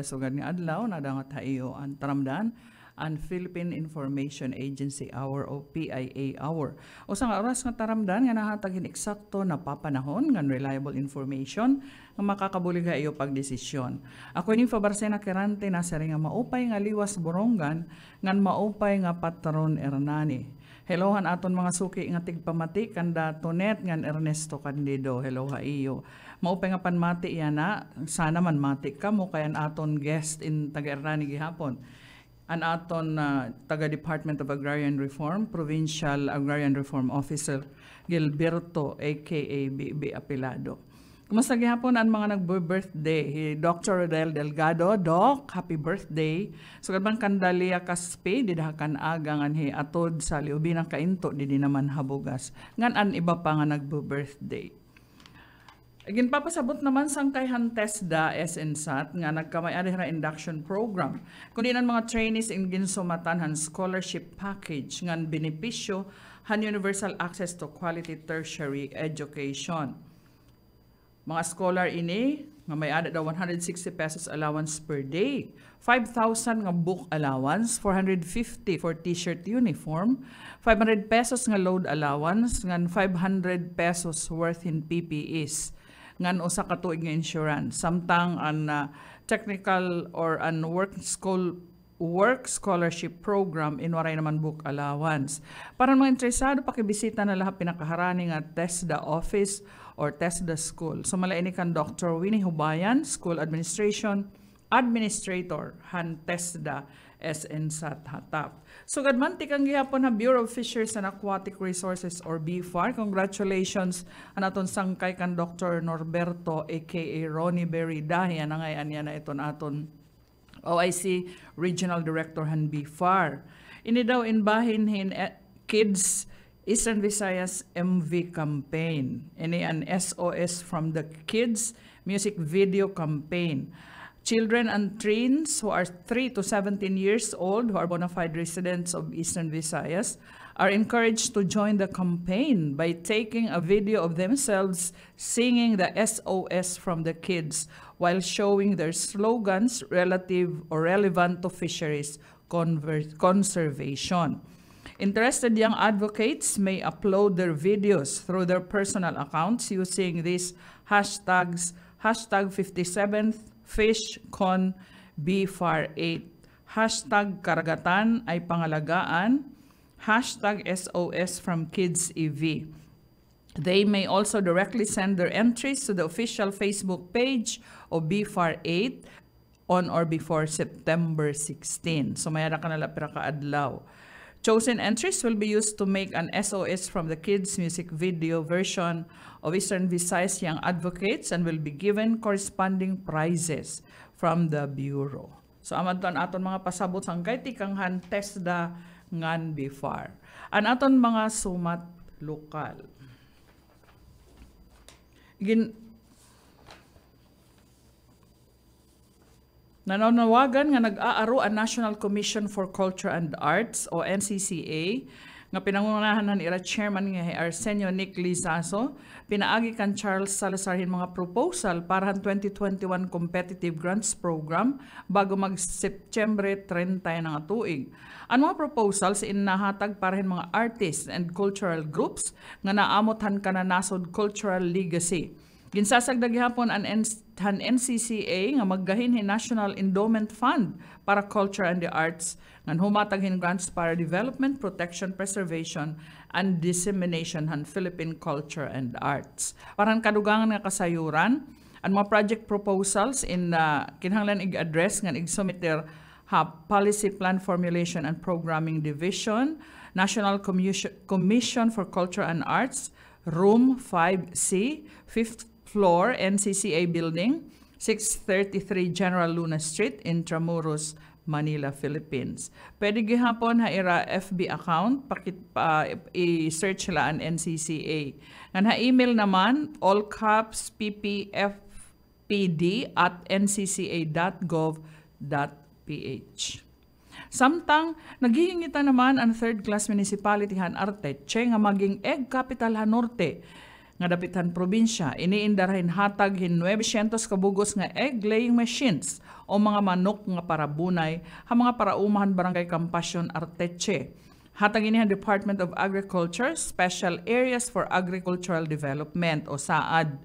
Pares ug ni adlaw nadangot hayo ang taramdan ang Philippine Information Agency Hour o PIA Hour. O sa oras nga taramdan nga nahatagin eksakto na papanahon nga reliable information nga makakabuliga iyo pagdesisyon. Ako ni Fabarsena Kerante na sa nga maupay nga liwas borongan ngan maupay nga patron Hernani. han aton mga suki nga tigpamati kanda net ngan Ernesto Candido. Hello ha iyo maupay nga panmati yan na, sana man mati ka mo, kaya aton guest in taga-Ernani gihapon. An aton uh, ah, taga-Department of Agrarian Reform, Provincial Agrarian Reform Officer, Gilberto, a.k.a. B.B. Apilado. Kumusta gihapon ang mga nagbo-birthday? Dr. Rodel Delgado, Doc, happy birthday. So kadbang kandaliya kaspi, didahakan agang anhi atod sa liubinang kainto, di, di naman habugas. Ngan an iba pa nga nagbo-birthday. Ginpapasabot naman sang kay Hantesda SNSAT nga nagkamayari ra induction program. Kundi ang mga trainees in ginsumatan han scholarship package ngan benepisyo han universal access to quality tertiary education. Mga scholar ini nga may ada daw 160 pesos allowance per day, 5,000 nga book allowance, 450 for t-shirt uniform, 500 pesos nga load allowance, ngan 500 pesos worth in PPEs ngan usa ka tuig nga insurance samtang an uh, technical or an work school work scholarship program in waray naman book allowance. Para mga interesado, pakibisita na lahat pinakaharani nga TESDA office or TESDA school. So malaini kan Dr. Winnie Hubayan, School Administration Administrator, han TESDA SN Sat Hatap so, man tikang gihapon na Bureau of Fisheries and Aquatic Resources or BFAR. Congratulations anaton sangkay kan Dr. Norberto aka Ronnie Berry dahi anangay anya na iton aton OIC Regional Director han BFAR. Ini daw inbahin hin eh, kids Eastern Visayas MV campaign. Ini an SOS from the kids music video campaign Children and teens who are 3 to 17 years old, who are bona fide residents of Eastern Visayas, are encouraged to join the campaign by taking a video of themselves singing the SOS from the kids while showing their slogans relative or relevant to fisheries conservation. Interested young advocates may upload their videos through their personal accounts using these hashtags, hashtag 57th FishCon 8 Hashtag karagatan ay pangalagaan. Hashtag SOS from Kids EV. They may also directly send their entries to the official Facebook page of BFAR8 on or before September 16. So mayara ka na pira kaadlaw. adlaw Chosen entries will be used to make an SOS from the kids' music video version of Eastern Visayas Young Advocates and will be given corresponding prizes from the Bureau. So amadon aton mga pasabot sanggay tikanghan test ngan before. An aton mga sumat lokal. Gin Nanawagan nga nag-aaro ang National Commission for Culture and Arts o NCCA nga pinangunahan ni ira chairman nga Arsenio Nick Lizaso pinaagi kan Charles Salazar hin mga proposal para han 2021 competitive grants program bago mag September 30 ng tuig. Ang mga proposals inahatag para hin mga artists and cultural groups nga naamot han nasod cultural legacy Ginsasagdag gihapon an NCCA nga maggahin hi National Endowment Fund para Culture and the Arts ngan humatag hin grants para development, protection, preservation and dissemination han Philippine culture and arts. Parang kadugangan nga kasayuran ang mga project proposals in uh, kinahanglan ig-address ngan ig-submit their ha, Policy Plan Formulation and Programming Division, National Commission, Commission for Culture and Arts, Room 5C, 5th floor NCCA building, 633 General Luna Street, Intramuros, Manila, Philippines. Pwede gihapon ha ira FB account, pakit pa uh, i-search la an NCCA. Nga ha email naman all caps ppfpd at ncca.gov.ph. Samtang nagihingita naman ang third class municipality han arte, Arteche nga maging Egg Capital han Norte nga dapitan probinsya iniindarhin hatag hin 900 kabugos nga egg laying machines o mga manok nga para bunay ha mga paraumahan barangay Kampasyon Arteche hatag ini Department of Agriculture Special Areas for Agricultural Development o SAAD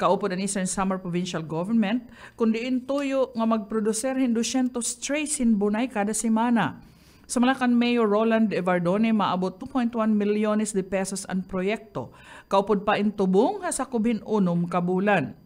kaupod ani Eastern Samar Provincial Government, kundi intuyo nga magproducer hin 200 trays in bunay kada semana. Sa Malacan Mayor Roland Evardone, maabot 2.1 milyones de pesos ang proyekto kaupod pa in intubong hasakubin unom kabulan.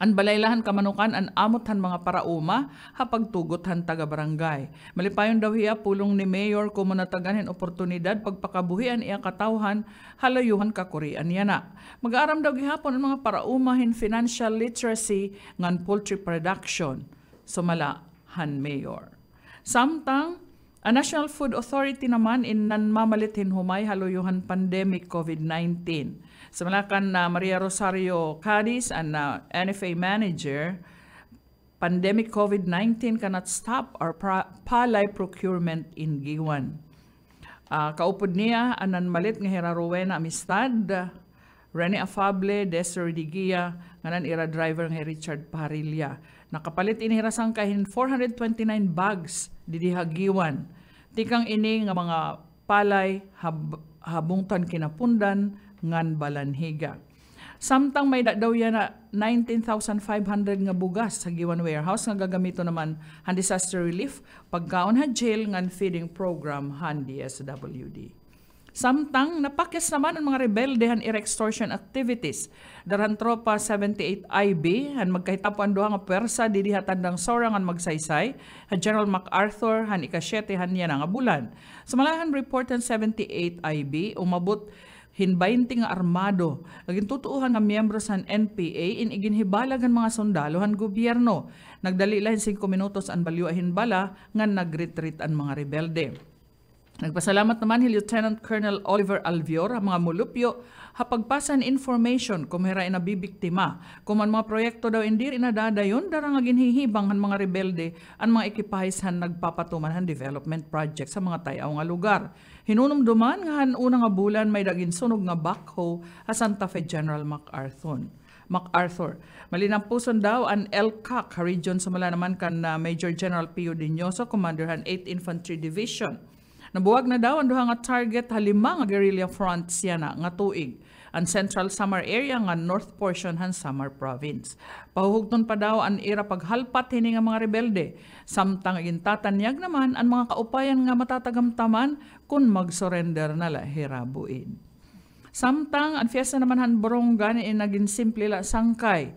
An balaylahan kamanukan an amothan mga parauma ha pagtugot han taga barangay. Malipayon daw hiya pulong ni mayor kung manataganhin oportunidad pagpakabuhian iya katawhan halayuhan ka kakurian yana. Mag-aaram daw gihapon ang mga parauma hin financial literacy ngan poultry production. Sumala han mayor. Samtang A National Food Authority naman in nanmamalitin humay haluyuhan pandemic COVID-19. Sa Malacan na uh, Maria Rosario Cadiz and uh, NFA manager, pandemic COVID-19 cannot stop our palay procurement in Giwan. Uh, kaupod niya ang nanmalit nga Heraruena Amistad, uh, Rene Afable, Desiree Digia, nganan ira driver nga Richard Parilla. Nakapalit inirasang kahin 429 bags didihagiwan. Tikang ini nga mga palay hab, habungtan kinapundan ngan balanhiga. Samtang may daw yan na 19,500 nga bugas sa Giwan Warehouse nga gagamito naman han disaster relief, pagkaon ha jail ngan feeding program han DSWD. Samtang napakyas naman ang mga rebelde han extortion activities. Daran tropa 78 IB han magkahitapuan duha nga pwersa didi hatandang sorang ang magsaysay ha General MacArthur han ikasyete han niya nga bulan. Sumalahan report ang 78 IB umabot hinbaynting nga armado agin tutuuhan nga miyembro sa NPA in iginhibalag ang mga sundalo han gobyerno nagdali lang 5 minutos ang balyo hinbala nga nagretreat ang mga rebelde Nagpasalamat naman ni Lieutenant Colonel Oliver Alvior ang mga mulupyo hapagpasan information kumhira inabibiktima. bibiktima kuman mga proyekto daw indi inadadayon darang ginhihibang han mga rebelde ang mga ekipahes han nagpapatuman han development project sa mga tayaw nga lugar. Hinunom duman nga han una nga bulan may dagin sunog nga backhoe a Santa Fe General MacArthur. MacArthur. Malinang puson daw ang LCAC region sumala naman kan ah, Major General Pio Dinyoso, Commander han 8th Infantry Division. Nabuwag na daw ang duha nga target halima nga guerrilla front siya na nga tuig ang Central summer area nga north portion han summer province. Pahuhugton pa daw ang ira paghalpat hini nga mga rebelde samtang gintatanyag naman ang mga kaupayan nga matatagamtaman kung mag-surrender nala hirabuin. Samtang ang fiesta naman han Borong gani naging simple la sangkay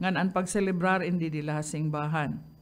ngan ang pagselebrar indi dilasing bahan.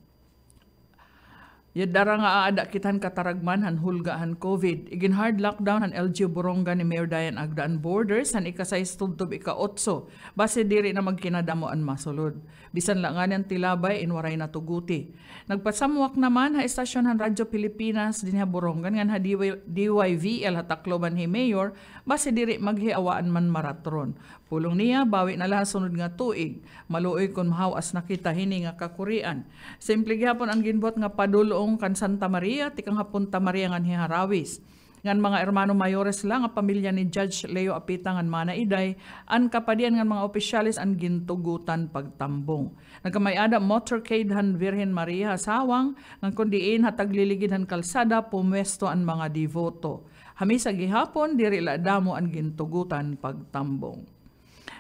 Yadara nga aada kitan kataragman han hulgaan COVID. Igin hard lockdown han LG Boronga ni Mayor Dayan Agdaan Borders han ikasays tubtob ika-otso. Base diri na magkinadamo an masulod. Bisan lang nga niyang tilabay waray na tuguti. Nagpasamuak naman ha estasyon han Radyo Pilipinas din ha Borongan nga ha DYVL hatakloban hi Mayor base diri maghiawaan man maratron. Pulong niya, bawi na lahat sunod nga tuig. Maluoy kon as nakita hini nga kakurian. Simple gihapon ang ginbuot nga padulong kan Santa Maria, tikang hapon ta Maria ngan hiharawis. Ngan mga hermano mayores lang nga pamilya ni Judge Leo Apita ngan mana iday, an kapadian ngan mga opisyalis ang gintugutan pagtambong. Nagkamayada motorcade han Virgen Maria sawang, ngan kundiin hatagliligid han kalsada pumwesto ang mga devoto. Hami sa gihapon, diri la damo ang gintugutan pagtambong.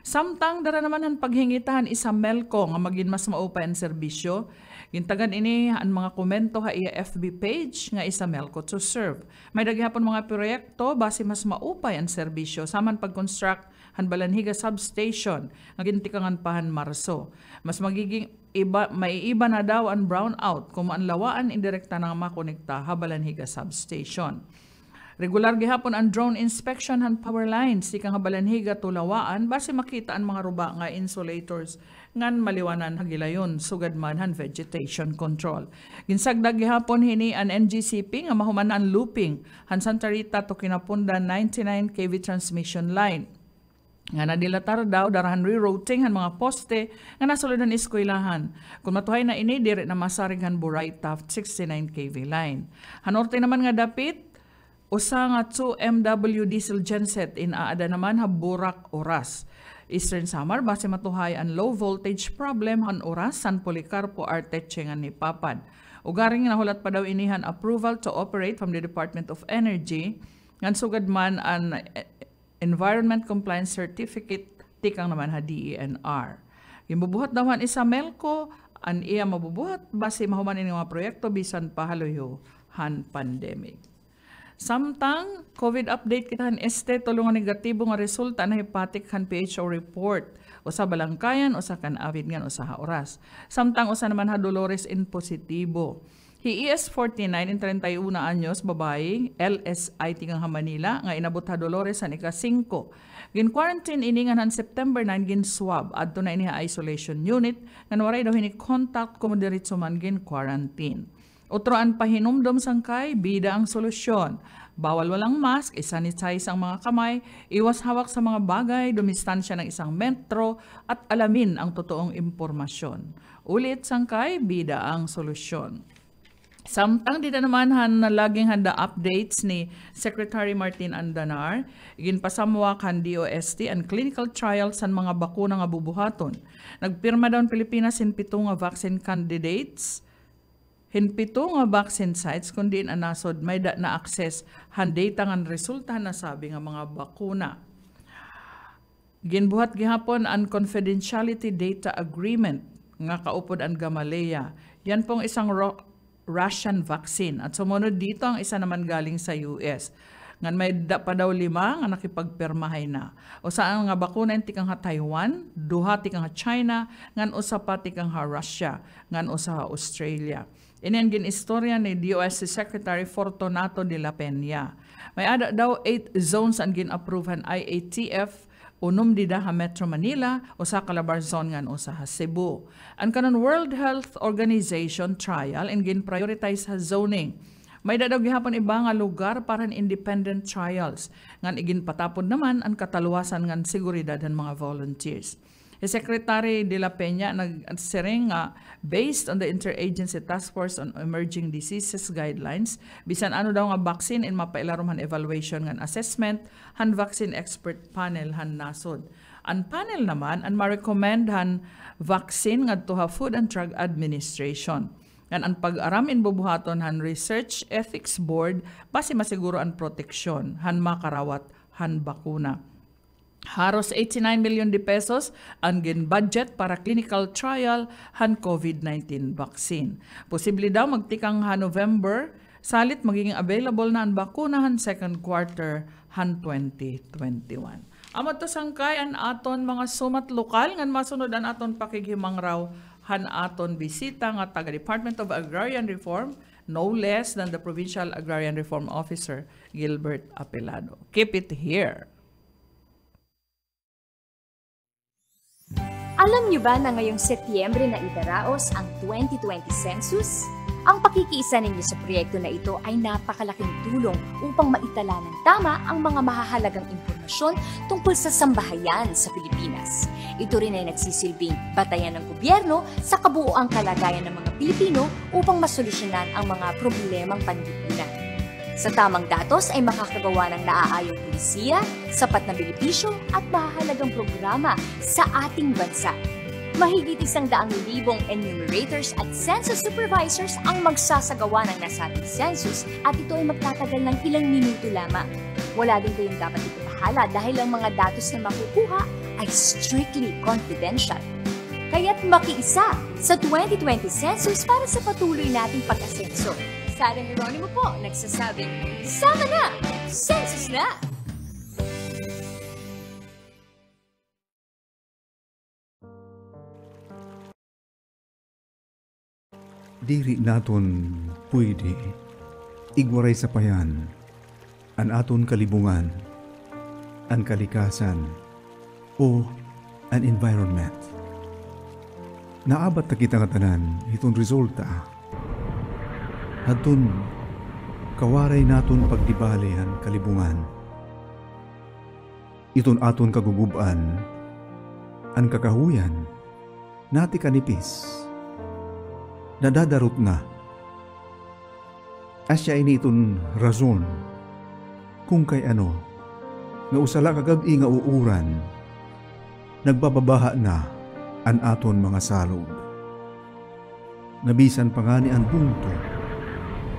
Samtang dara naman ang paghingitan isa melko nga magin mas maupay ang serbisyo. Gintagan ini ang mga komento ha iya FB page nga isa melko to serve. May dagihapon mga proyekto base mas maupay ang serbisyo saman pag-construct balanhiga Substation nga gintikangan pahan Marso. Mas magiging iba, may iba na daw ang brownout kung maanlawaan indirekta ng makonekta balanhiga Substation. Regular gihapon ang drone inspection han power lines sikang habalanhiga tulawaan base makita ang mga ruba nga insulators ngan maliwanan hagilayon sugad man han vegetation control. Ginsagdag gihapon hini an NGCP nga mahuman ang looping han Santa Rita to Kinapunda 99 kV transmission line nga nadilatar daw darahan rerouting han mga poste nga nasuludan eskwelahan. Kung matuhay na ini, dire na masaringhan Buray Taft 69 kV line. Hanorte naman nga dapit, Usa nga 2 MW diesel genset in inaada naman haburak oras. Eastern Samar base matuhay ang low voltage problem han oras San Policarpo Arteche nga ni Papan. Ugaring nahulat pa daw inihan approval to operate from the Department of Energy ngan sugad man an Environment Compliance Certificate tikang naman ha DENR. Gibubuhat daw han isa Melco an iya mabubuhat base mahuman ini mga proyekto bisan pahaloyo han pandemic. Samtang COVID update kitahan este tulong negatibo nga resulta na hepatic han PHO report usa balangkayan usa kan awid ngan usa ha oras. Samtang usa naman ha Dolores e in positibo. He is 49 in 31 anyos, babae, LSIT nga Manila, nga inabot ha Dolores sa ika 5. Gin-quarantine ini nga September 9 gin-swab adto na ini isolation unit nga waray daw hini contact kung diretso man gin-quarantine. Otro an pahinumdom sangkay, bida ang solusyon. Bawal walang mask, isanitize ang mga kamay, iwas hawak sa mga bagay, dumistansya ng isang metro, at alamin ang totoong impormasyon. Ulit sangkay, bida ang solusyon. Samtang dito naman han, na laging handa updates ni Secretary Martin Andanar, ginpasamwak han DOST and clinical trials sa mga bakuna nga bubuhaton. Nagpirma daw Pilipinas in pito nga vaccine candidates hinpito nga vaccine sites kundi in anasod may da na access handay tangan resulta na sabi nga mga bakuna. Ginbuhat gihapon ang confidentiality data agreement nga kaupod ang Gamaleya. Yan pong isang Russian vaccine at sumunod dito ang isa naman galing sa US. Nga may da pa daw lima nga nakipagpermahay na. O saan nga bakuna yung tikang ha Taiwan, duha tikang ha China, ngan usa pa tikang ha Russia, ngan usa ha Australia. Inyan istorya ni DOSC Secretary Fortunato de la Peña. May ada daw 8 zones ang gin ginaprovehan IATF unom di ha Metro Manila o sa Calabar Zone ngan o sa Cebu. Ang kanon World Health Organization trial and gin prioritize sa zoning. May dadog gihapon iba nga lugar para ng independent trials ngan igin patapon naman ang kataluwasan ngan seguridad ng mga volunteers. Secretary De La Peña nagserenga based on the Interagency Task Force on Emerging Diseases guidelines bisan ano daw nga vaccine in mapailaruman evaluation ngan assessment han vaccine expert panel han nasod. An panel naman an ma-recommend han vaccine ngadto ha Food and Drug Administration ngan ang pag-aramin bubuhaton han Research Ethics Board basi masiguro ang proteksyon han makarawat han bakuna. Haros 89 million de pesos ang gin budget para clinical trial han COVID-19 vaccine. Posible daw magtikang han November, salit magiging available na ang bakuna han second quarter han 2021. Amat to sangkay an aton mga sumat lokal ngan masunod an aton pakighimang raw han aton bisita nga taga Department of Agrarian Reform no less than the Provincial Agrarian Reform Officer Gilbert Apelado. Keep it here. Alam niyo ba na ngayong Setyembre na itaraos ang 2020 Census? Ang pakikiisa ninyo sa proyekto na ito ay napakalaking tulong upang maitala ng tama ang mga mahahalagang impormasyon tungkol sa sambahayan sa Pilipinas. Ito rin ay nagsisilbing batayan ng gobyerno sa kabuoang kalagayan ng mga Pilipino upang masolusyonan ang mga problemang panlipunan. Sa tamang datos ay makakagawa ng naaayong polisiya, sapat na benepisyo at mahalagang programa sa ating bansa. Mahigit isang daang libong enumerators at census supervisors ang magsasagawa ng nasabing census at ito ay magtatagal ng ilang minuto lamang. Wala din kayong dapat ipapahala dahil ang mga datos na makukuha ay strictly confidential. Kaya't makiisa sa 2020 census para sa patuloy nating pag-asenso. Karen Geronimo po nagsasabing, Sama na! Census na! Diri naton pwede igwaray sa payan an aton kalibungan, an kalikasan, o an environment. Naabat na kita nga tanan itong resulta Hatun, kawaray naton pagdibalehan kalibungan. Iton aton kaguguban, ang kakahuyan, nati kanipis, nadadarot na. Asya ini iton rason, kung kay ano, nga usala kagabi nga uuran, nagbababaha na an aton mga salog. Nabisan pangani nga ni ang bungtong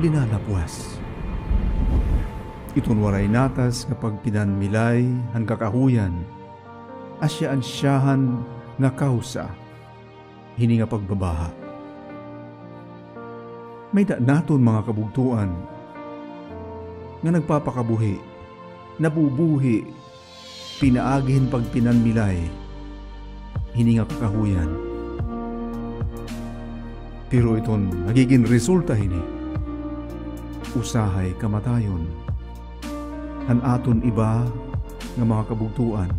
linalabwas. Itunwaray natas kapag pinanmilay han kakahuyan, asya ansyahan nga kausa, hininga pagbabaha. May da naton mga kabugtuan nga nagpapakabuhi, nabubuhi, pinaagihin pag pinanmilay, hininga kakahuyan. Pero iton nagiging resulta hini. Eh usahay kamatayon. Hanaton iba nga mga kabugtuan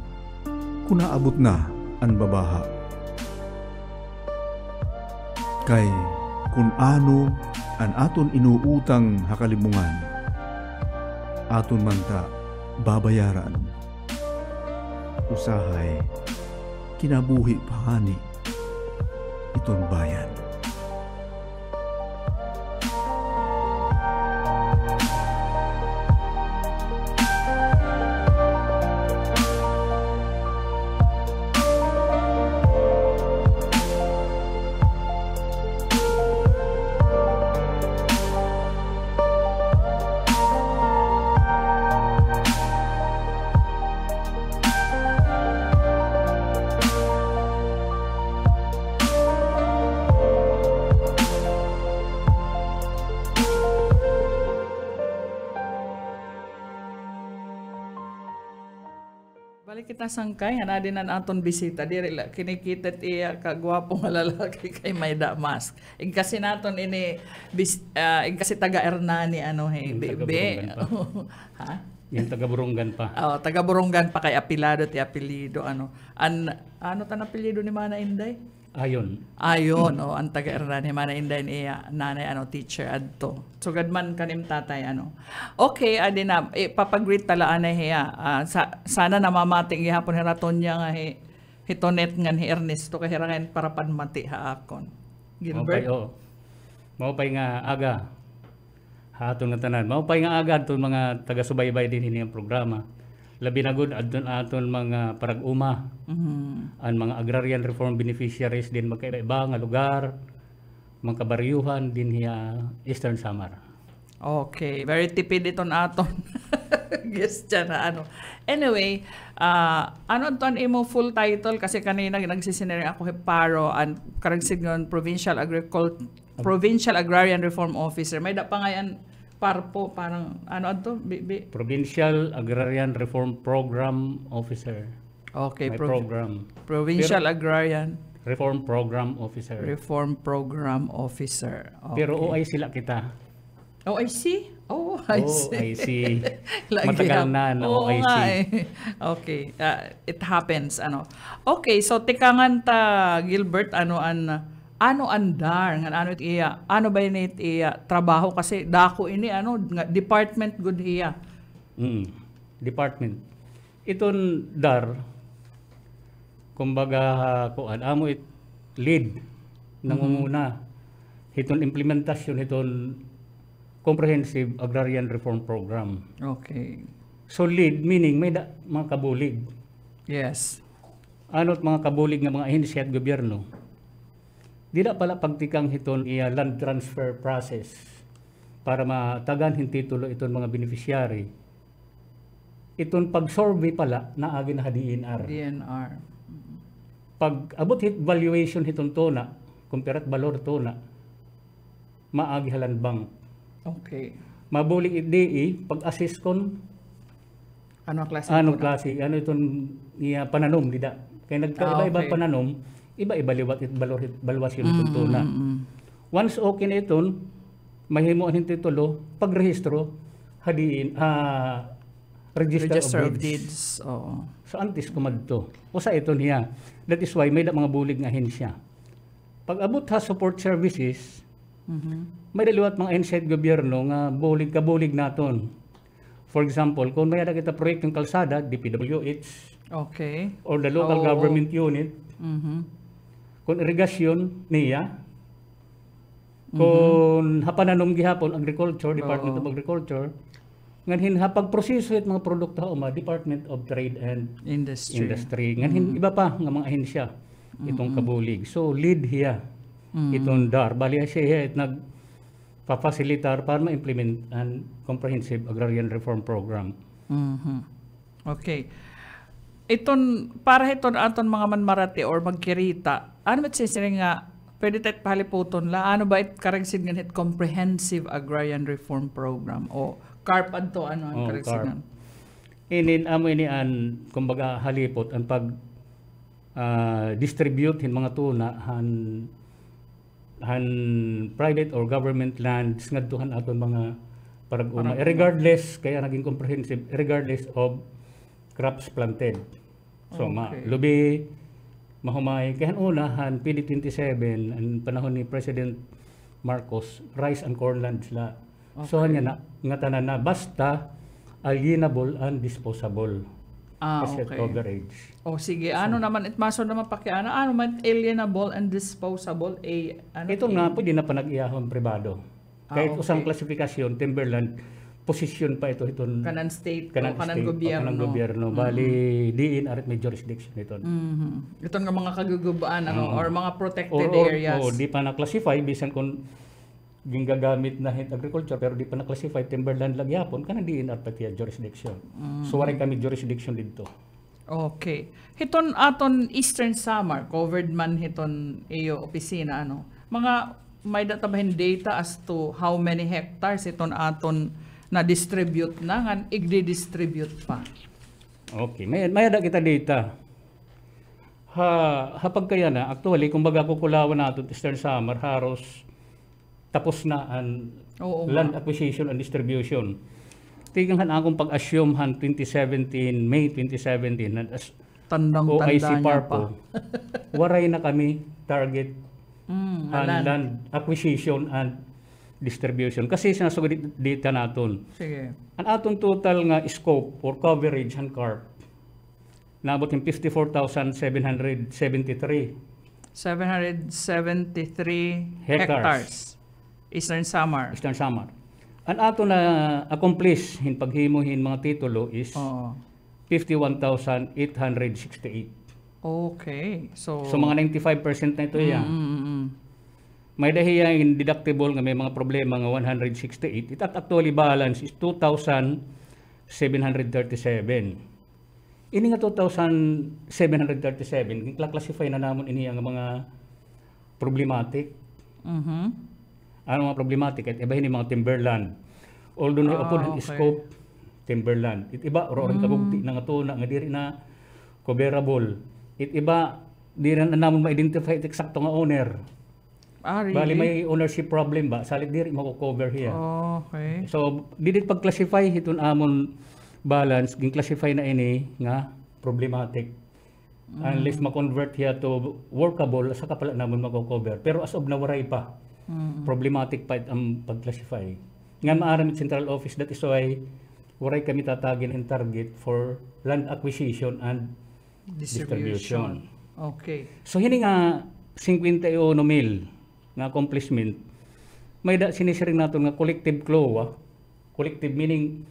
kung naabot na ang babaha. Kay kung ano an aton inuutang hakalimungan, aton manta babayaran. Usahay, kinabuhi pahani, iton bayan. kasangkay nga din ang aton bisita diri la kinikita ti kagwapo nga lalaki kay may damask ing kasi naton ini bis, uh, ah, ig kasi taga Ernani ano hey bebe oh, ha yung taga Burungan pa oh taga Burungan pa kay apilado ti apelido ano an ano tan apelido ni Mana Inday Ayon. Ayon, o, ang taga Hernani mana inday ni ah, nanay, ano, teacher, adto. So, gadman kanim tatay, ano. Okay, adi na, eh, papagreet tala, anay, hiya. Uh, ah, sa, sana namamating gihapon heraton niya nga, hi, hitonet nga ni Ernesto, kahirangin para panmati haakon. Gilbert? Maupay, oh. Maupay nga aga. Hatong nga tanan. Maupay nga aga, itong mga taga-subaybay din ang programa labi na gud adton aton mga parag-uma mm-hmm. ang mga agrarian reform beneficiaries din magkaiba nga lugar mga kabaryuhan din hiya Eastern Samar. Okay, very tipid iton aton. guess na ano. Anyway, uh, ano to ang imo full title kasi kanina nagsisinering ako paro and karagsignon Provincial Agricult Provincial Agrarian Reform Officer. May da pa ngayon parpo parang ano, ano to? bibi Provincial Agrarian Reform Program Officer. Okay, pro- program. Provincial Pero, Agrarian Reform Program Officer. Reform Program Officer. Okay. Pero oi sila kita. oh i see Oh, I see. Oh, I see. Matagal na, no? Oh, I see. Eh. Okay. Uh, it happens, ano. Okay, so tikangan ta, Gilbert, ano, an ano andar nga ano iya ano ba ini iya trabaho kasi dako ini ano nga department good iya mm, department iton dar kumbaga kuan amo it lead nang mm-hmm. iton implementation iton comprehensive agrarian reform program okay so lead meaning may da, mga kabulig yes ano't mga kabulig ng mga at gobyerno Dila pala pagtikang hiton iya land transfer process para matagan hin titulo iton mga beneficiary. Iton pag-survey pala na agi na DNR. DNR. Pag abot hit valuation hiton tona, compared valor tona, maagi halan bank. Okay. Mabulig DE pag-assess kon ano klase ano klase ano iton iya pananom dida kay nagkaiba-iba ah, okay. pananom iba-iba liwat it baluhit balwas mm, tuntuna. Mm, mm. Once okay na iton, mahimo ang titulo, pagrehistro, hadiin, ah, Register, Register of Deeds. Of deeds. Oh. So, antes kumadto. O sa ito niya. That is why may mga bulig nga ahensya. Pag abot ha support services, mm-hmm. may daliwat mga inside gobyerno nga bulig kabulig naton. For example, kung may kita ng kalsada, DPWH, okay. or the local oh. government unit, mm-hmm. Kung irrigasyon niya, mhm. kung mm-hmm. hapananom gihapon agriculture department Oo. of agriculture nganhin hapag proseso it mga produkto o mga department of trade and industry industry hin mm-hmm. iba pa nga mga ahensya mhm. itong mm-hmm. kabulig so lead hiya mm-hmm. itong dar bali siya it nag papasilitar para ma-implement an comprehensive agrarian reform program. Mm-hmm. Okay. Iton para iton aton mga manmarati or magkirita ano ba siya nga, pwede tayo paliputon la, ano ba it karagsin nga it Comprehensive Agrarian Reform Program o CARP to ano ang oh, karagsin Inin amo ini an kumbaga halipot ang pag uh, distribute hin mga tuna han han private or government lands ngadtuhan ato mga paraguma regardless kaya naging comprehensive regardless of crops planted. So okay. ma lubi mahumay. Kaya unahan, PD-27, ang panahon ni President Marcos, rice and cornland sila. Okay. So, niya na, nga tanan na, basta alienable and disposable. Ah, Kasi okay. coverage. Oh, sige. Ano so, naman, maso naman pakiana, ano man alienable and disposable, a, eh, ano, Ito a, nga, eh. pwede na panag-iyahon privado. Ah, Kahit okay. usang klasifikasyon, timberland, posisyon pa ito iton kanan state kanan, o kanan state, gobyerno kanan gobyerno mm-hmm. bali diin arit may jurisdiction iton mm-hmm. iton nga mga kagugubaan ano mm-hmm. or mga protected or, or, areas oh di pa na classify bisan kun ginggagamit na hit agriculture pero di pa na classify timberland lang yapon kanan diin arit pati jurisdiction mm-hmm. so waray kami jurisdiction didto okay hiton aton eastern samar covered man hiton iyo opisina ano mga may databahin data as to how many hectares iton aton na-distribute na, nga igdi-distribute pa. Okay, may, may ada kita data. Ha, hapag kaya na, actually, kumbaga kukulawan natin Eastern Summer, haros tapos na ang Oo, land ma. acquisition and distribution. Tingnan akong pag-assume han 2017, May 2017, and as, tandang OIC tanda Parpo, oh. waray na kami target mm, and land acquisition and distribution. Kasi sinasugod data naton. Sige. Ang atong total nga scope for coverage and CARP, naabot yung 54,773. 773 hectares. hectares. Eastern Samar. Eastern Samar. Ang ato na accomplish in paghimuhin mga titulo is Oo. 51,868. Okay. So, so mga 95% na ito mm, yan. Mm, mm, mm may dahiya in deductible nga may mga problema nga 168 it at actually balance is 2,737 ini nga 2,737 classify na namon ini ang mga problematic mm -hmm. ano mga problematic at iba mga timberland although na ah, upon okay. scope timberland it iba or mm. kabugti na nga to na nga diri na coverable it iba di na namon ma-identify exacto nga owner Ah, really? Bali may ownership problem ba? Salit diri mako-cover here. Oh, okay. So dili pag-classify hiton amon balance ging classify na ini nga problematic. Mm. Unless ma-convert here to workable sa kapala namon mako-cover. Pero as of nawaray pa. Mm. Problematic pa ang pag-classify. Nga maaram central office that is why waray kami tatagin and target for land acquisition and distribution. distribution. Okay. So hini nga 51 mil nga accomplishment may da sinisiring naton nga collective claw ah. collective meaning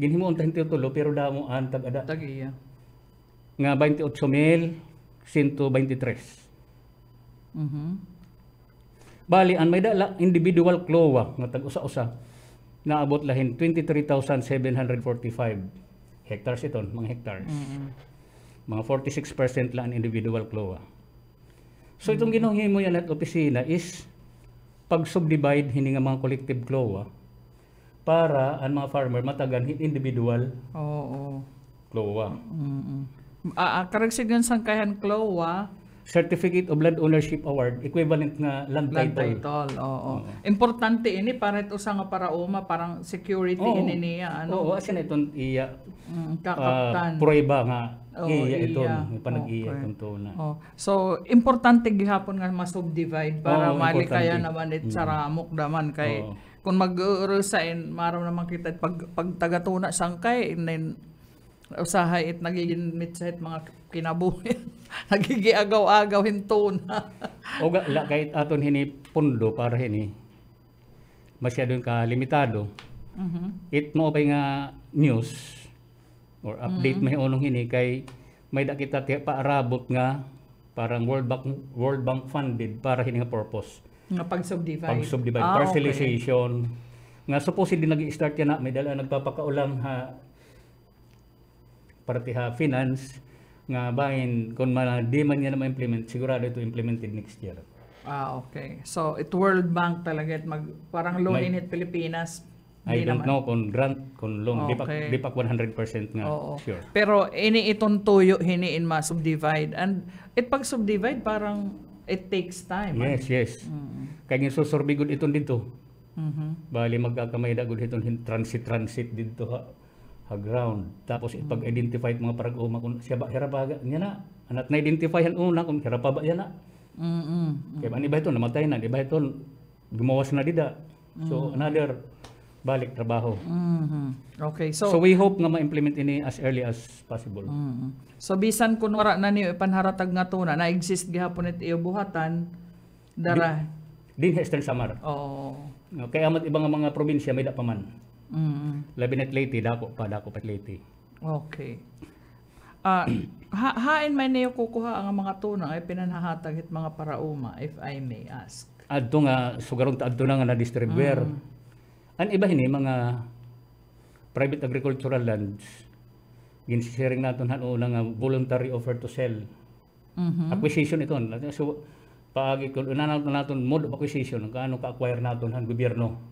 ginhimuon ta hinti tulo pero damo an tag ada tag iya nga 28,123 mhm bali an may da la individual claw ah, nga tag usa-usa naabot lahin 23,745 hectares iton mga hectares mm-hmm. mga 46% la an individual claw ah. So itong ginawang himoyan at opisina is pag-subdivide hini nga mga collective CLOA ah, para ang mga farmer matagan hit individual oo, oo. CLOA. Ah. Mm -mm. Uh, ah, karag sa glow CLOA Certificate of Land Ownership Award, equivalent na land, title. Land title, oo. Oh, Importante ini para ito sa nga para uma, parang security oh, ini niya. Ano? Oo, oh, asin itong iya. Mm, kakaptan. Ah, uh, prueba nga. Oh, iya, ito. May panag-iya okay. itong na. Oh. So, importante gihapon nga ma-subdivide para oh, malikaya naman it mm. sa ramok daman kay oh. kung mag-resign, maram naman kita pag, pag tagatuna sangkay, usahay it nagiging mit sa mga kinabuhi nagigiagaw-agaw hinto na o la kahit aton hini pundo para hini masyadong ka limitado mm-hmm. it mo pa nga ah, news or update mm-hmm. may unong hini kay may da kita ti paarabot nga parang World Bank World Bank funded para hini nga purpose nga pag-subdivide pag-subdivide ah, parcelization okay. nga supposedly nag-start yan na may dala nagpapakaulang ha para ha finance nga bahin kung man, di man nga na ma-implement, sigurado ito implemented next year. Ah, okay. So, it World Bank talaga. It mag, parang loan May, in it Pilipinas. I don't naman. know kung grant, kung loan. Okay. Di pa, 100% nga. Oo. Sure. Pero ini itong tuyo, hiniin ma-subdivide. And it pag-subdivide, parang it takes time. Yes, right? yes. Mm. Kaya yung susurbigod itong dito. Mm-hmm. Bali magkakamay dagod itong transit-transit dito. Ha background. Tapos mm. ipag-identify mga paraguma kung siya ba hirabaga niya na. Anat na-identify ang una kung hirapa ba niya na. Mm -mm. Kaya ba, iba ito, namatay na. Iba ito, gumawas na dida. So, mm. another balik trabaho. Mm-hmm. Okay, so... So, we hope nga ma-implement ini as early as possible. Mm-hmm. So, bisan kun wara na ni ipanharatag nga tuna, na-exist gihapon it iyo buhatan, dara... Din, din Eastern Samar. Oo. Oh. Kaya mat ibang mga probinsya, may da pa man. Mm. Labi na Leyte, dako pa, dako pa Leyte. Okay. Uh, ha hain man niyo kukuha ang mga tuna ay pinanahatag it mga parauma, if I may ask. Adto nga, sugarong adto na nga na-distribuer. Mm. Ang iba hini, mga private agricultural lands, ginsisiring natin hano nga voluntary offer to sell. Mm-hmm. Acquisition ito. So, pag unanaw natin mode of acquisition, kaano ka-acquire natin ang gobyerno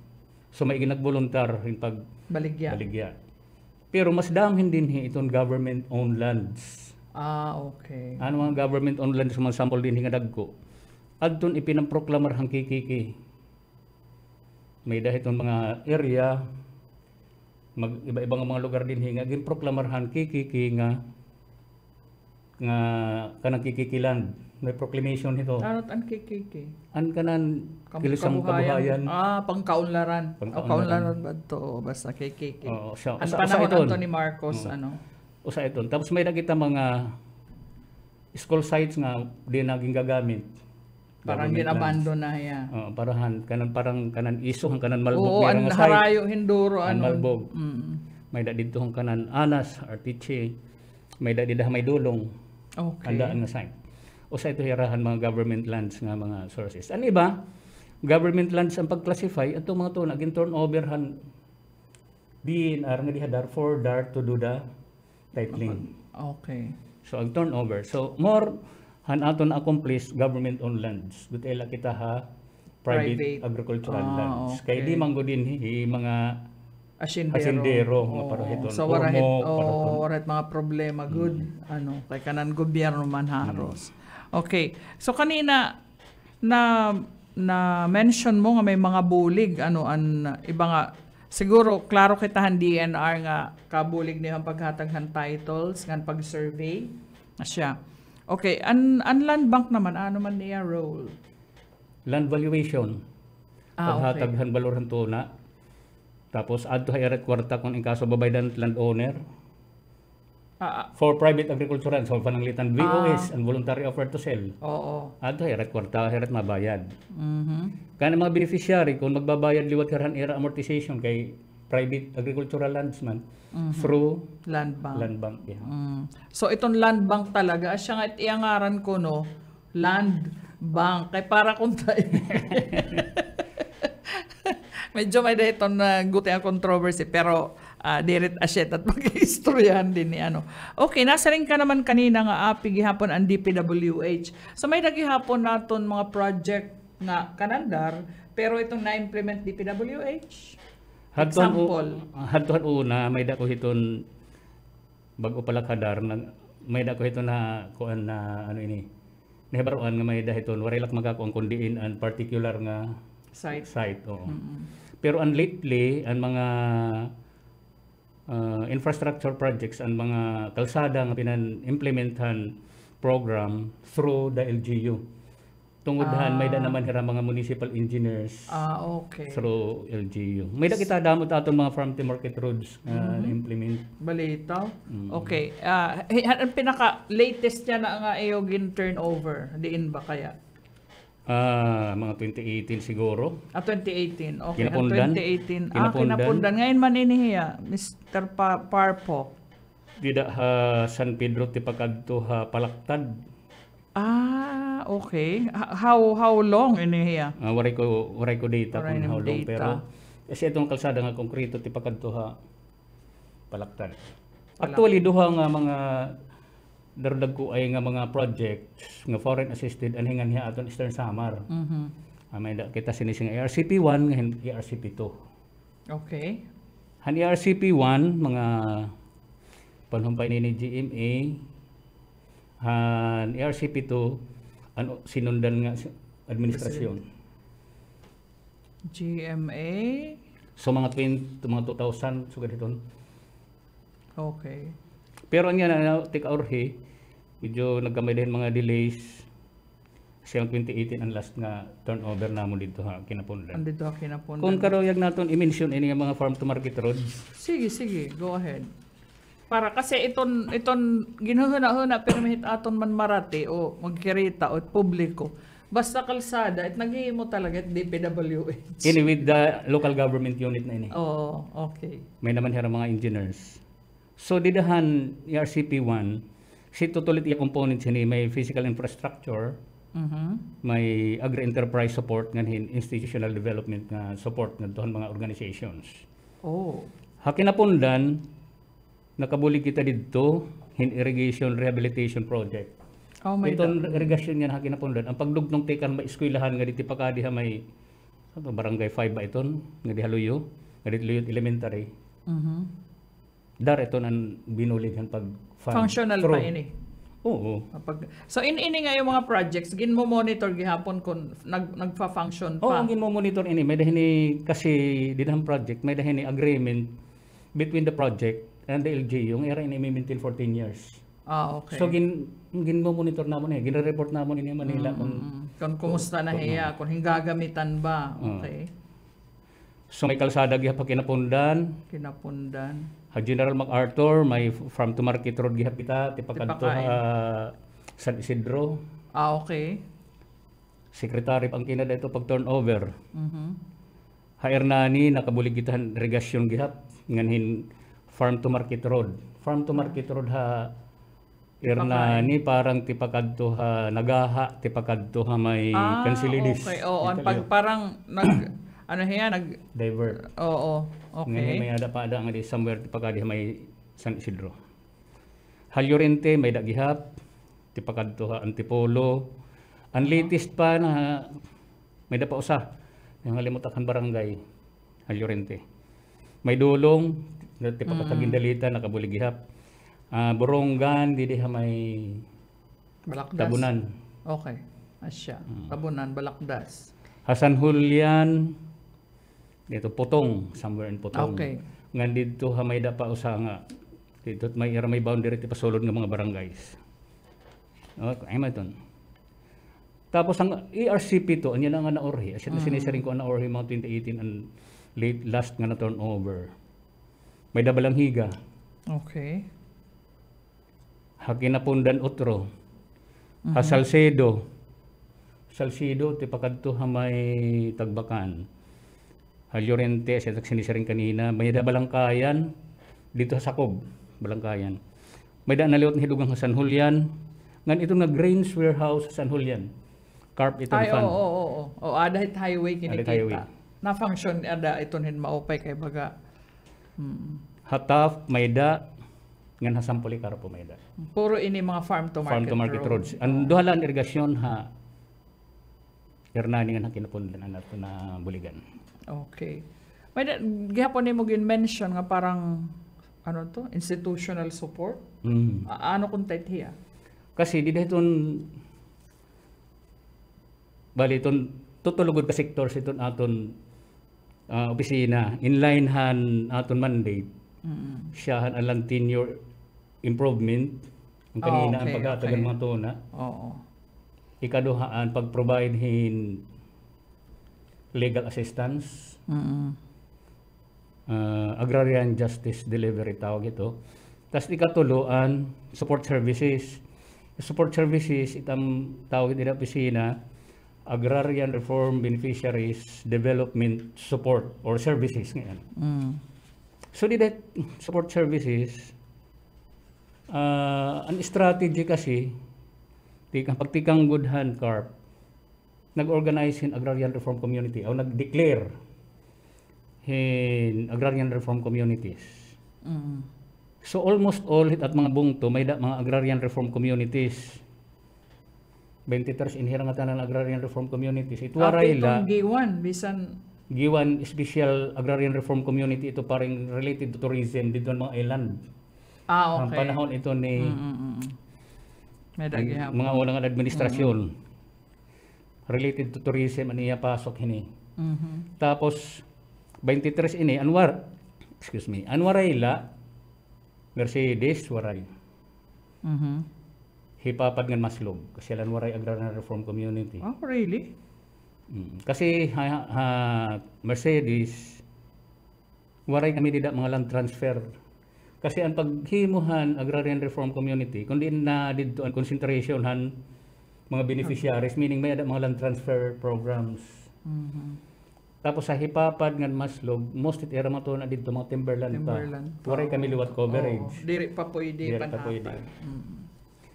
So may ginagboluntar yung pag baligya. baligya. Pero mas damhin din hi itong government-owned lands. Ah, okay. Ano mga government-owned lands, mga sample din hingadag ko. Adton ipinamproklamar hang kikiki. May dahil itong mga area, mag iba-ibang mga lugar din hinga, ginproklamarhan kikiki nga nga kanang kikiki land may proclamation ito. Tarot an KKK. An kanan Kam- kilisang kabuhayan. Ah, pangkaunlaran. Oh, pangkaunlaran, oh, kaunlaran ba to? Basta KKK. Oo, oh, siya. Ang panahon usa Anthony Marcos, oh. ano? Usa ito. Tapos may nakita mga school sites nga di naging gagamit. Parang ginabando na ya. Ah. Oo, oh, parahan kanan parang kanan iso ang kanan malbog Oo, ang harayo hinduro ano. Malbog. Mm. May da dito ang kanan alas artiche. May da dida may dulong. Okay. Andaan nga site o sa ituhirahan mga government lands nga mga sources. Ang iba, government lands ang pag-classify at mga to naging turnover han DNR nga dihadar for DART to do the titling. Okay. So ang turnover. So more han aton accomplish government owned lands. Gutela kita ha private, private. agricultural ah, lands. Okay. Kay di manggo din hi mga Asindero. Asindero, oh, mga parahiton. Sa so, warahet, oh, parahiton. mga problema, good. Mm. Ano, kay kanan gobyerno man haros. Hmm. Mm. Okay. So kanina na na mention mo nga may mga bulig ano an iba nga siguro klaro han DNR nga kabulig ni paghataghan titles ngan pag-survey siya. Okay, an an land bank naman ano man niya role? Land valuation. Ah, paghataghan okay. balorhan to na. Tapos adto hay kwarta kon in kaso land owner. Ah, ah. for private agricultural, so pananglitan VOS, uh, ah. ang voluntary offer to sell. Oo. Oh, oh. Ato, heret kwarta, heret mabayad. mm mga beneficiary, kung magbabayad liwat herhan era amortization kay private agricultural lands man mm-hmm. through land bank. Land bank yeah. mm. So itong land bank talaga, siya nga iangaran ko no, land bank. Kay para kung tayo. Medyo may dahil itong uh, guti ang controversy, pero uh, ah, diret aset at pag-istoryahan din ni ano. Okay, nasa rin ka naman kanina nga api gihapon ang DPWH. So may nagihapon naton mga project na kanandar pero itong na-implement DPWH. Hadtuan Example. Hadtuan una may dako hiton bago pala kadar na may dako hiton na kuan na ano ini. Nahibaruan nga may dahiton lak magakuang kundiin ang particular nga site. site oo. Mm-hmm. Pero ang lately, ang mga uh, infrastructure projects and mga kalsada nga pinan-implementan program through the LGU. Tungudhan, ah. may da ah. naman hira mga municipal engineers ah, okay. through LGU. May da kita damot aton mga farm to market roads uh, mm-hmm. implement. Balita. Mm-hmm. Okay. Uh, ang pinaka-latest niya na nga iyo gin turnover, diin ba kaya? Ah, mga 2018 siguro. Ah, 2018. Okay. Kinapundan? 2018. Kinapundan. Ah, kinapundan. Ngayon man inihiya, Mr. Pa Parpo. Dida ha ah, San Pedro ti pagkadto ha palaktad. Ah, okay. How how long inihiya? Ah, waray ko waray ko data waray kung how data. long pero kasi itong kalsada nga konkreto ti pagkadto ha palaktad. Actually duha nga mga darudag ko ay nga mga project nga foreign assisted anhingan niya aton Eastern Samar. Mhm. Amay ah, da kita sini sing ARCP 1 nga ARCP 2. Okay. Han ARCP 1 mga panhumpay ni GMA han ARCP 2 ano sinundan nga administrasyon. GMA So mga 20 mga 2000 sugad hiton. Okay. Pero niya na ano, take our hey, medyo nagkamay din mga delays kasi 2018 ang last nga turnover namo dito ha kinapunlan ang dito ha kinapunlan kung karoyag naton i-mention ini mga farm to market road sige sige go ahead para kasi iton iton ginuhuna-huna permit aton man marati o magkirita o publiko basta kalsada it naghihimo talaga at DPWH ini with the local government unit na ini oo oh, okay may naman hera mga engineers so didahan ERCP 1 si tutulit yung components ni eh. may physical infrastructure, Mm-hmm. May agri-enterprise support nganhin institutional development na support nga doon mga organizations. Oh. Hakinapundan nakabuli kita didto hin irrigation rehabilitation project. Oh my Ito irrigation nga hakinapundan ang pagdugtong tekan may eskwelahan nga diti pakadiha may ano, barangay 5 ba iton nga haluyo? nga diti elementary. Mm-hmm. Dar ito ang binuligan pag fund. Functional pa ini. Eh. Oo. Kapag, so in ini nga yung mga projects gin mo monitor gihapon kun nag nagfa-function pa. Oo, gin mo monitor ini may dahin ni kasi dinhang project may dahin ni agreement between the project and the LG yung era ini may maintain for years. Ah, okay. So gin gin mo monitor namon eh, gin report na mo ini Manila mm -hmm. kung mm-hmm. kung kumusta na hiya, kung hingagamitan ba. Ah. Okay. Uh. So may kalsada gihap kinapundan. Kinapundan. Ha General MacArthur may from to Market Road giha kita tipakadto uh, San Isidro. Ah okay. Secretary pang kina dito pag turnover. Mhm. Mm nani nakabulig gitahan regasyon giha nganhin farm to market road. Farm to market mm. road ha Irnani okay. parang tipakadto ha nagaha tipakadto ha may ah, consilides. Okay, oo, oh, pag parang nag ano yan nag divert oo oh, oh, okay may ada pa ada nga di somewhere di pagka di may San Isidro Halyorente may dagihap di pagkadto Antipolo ang latest pa na may dapa usa yung halimutakan barangay Halyorente may dulong di pagkatagindalitan mm. nakabuligihap uh, ah, Borongan di diha may Balakdas. Tabunan. Okay. Asya. Hmm. Tabunan, Balakdas. Hasan Julian, dito Potong, somewhere in Potong. Okay. Nga dito may pa usanga. Dito may ira may boundary ti pasulod ng mga barangays. Okay, ay maton. Tapos ang ERCP to, anya na nga naorhi. Asit na ah. mm. sinisiring ko ang naorhi mga 2018 and late last nga na turnover. May dabalang higa. Okay. Hakinapundan utro. Mm-hmm. Hasalsedo. Salsedo, ti pakadto ha may tagbakan uh, Llorente, sa sinisa rin kanina, may Balangkayan, dito sa Sakob, Balangkayan. May da naliwat ni Hidugang San Julian, ngan ito na Grains Warehouse sa San Julian. Carp ito Ay, fan. Oo, oo, oo. O, adahit highway kinikita. Adahit highway. Na-function ada ito hin maupay kay baga. Hmm. Hataf, Mayda, ngan hasampuli karo po Mayda. Puro ini mga farm to market, farm to market road. roads. Ang duhalan irigasyon ha Hernani nga nakinapon na na buligan. Okay. May gihapon nimo gin mention nga parang ano to, institutional support. Mm. A- ano content hiya? Kasi di dayton bali ton tutulugod ka sektor sa ton aton uh, ah, opisina line han aton mandate. Mm. Siya han alang tenure improvement ang kanina oh, okay, ang pagkatagan okay. mga tuna. Oo. Oh, oh. Ikaduhaan pag-provide hin legal assistance, mm-hmm. uh, agrarian justice delivery tawag ito. Tapos ikatuloan, support services. Support services, itang tawag nila opisina, agrarian reform beneficiaries development support or services ngayon. Mm. So di that support services, uh, ang strategy kasi, tikang, pag tikang good hand carp, nag-organize in agrarian reform community o nag-declare in agrarian reform communities. Mm. So almost all at mga bungto may da, mga agrarian reform communities. 23 in hirangatan ng agrarian reform communities. Ito waray la. G1, bisan G1 special agrarian reform community ito parang related to tourism dito ng mga island. Ah, okay. Ang panahon ito ni mm-hmm. -mm. mm, mm, mm. mga unang administrasyon. mm related to tourism aniya pasok hini. Mm-hmm. Tapos 23 ini Anwar excuse me Anwar Ayla Mercedes Waray. Mhm. hmm Hipapad ngan maslog kasi lan waray agrarian reform community. Oh really? Mm. Kasi ha, ha, Mercedes waray kami dida mga land transfer kasi ang paghimuhan agrarian reform community kundi na didto ang consideration han mga beneficiaries, okay. meaning may ada mga land transfer programs. Mm-hmm. Tapos sa Hipapad nga Maslog, most it era mato na dito mga timberland, timberland pa. Waray kami liwat coverage. Oh, diri pa pwede diri pa pwede. Mm-hmm.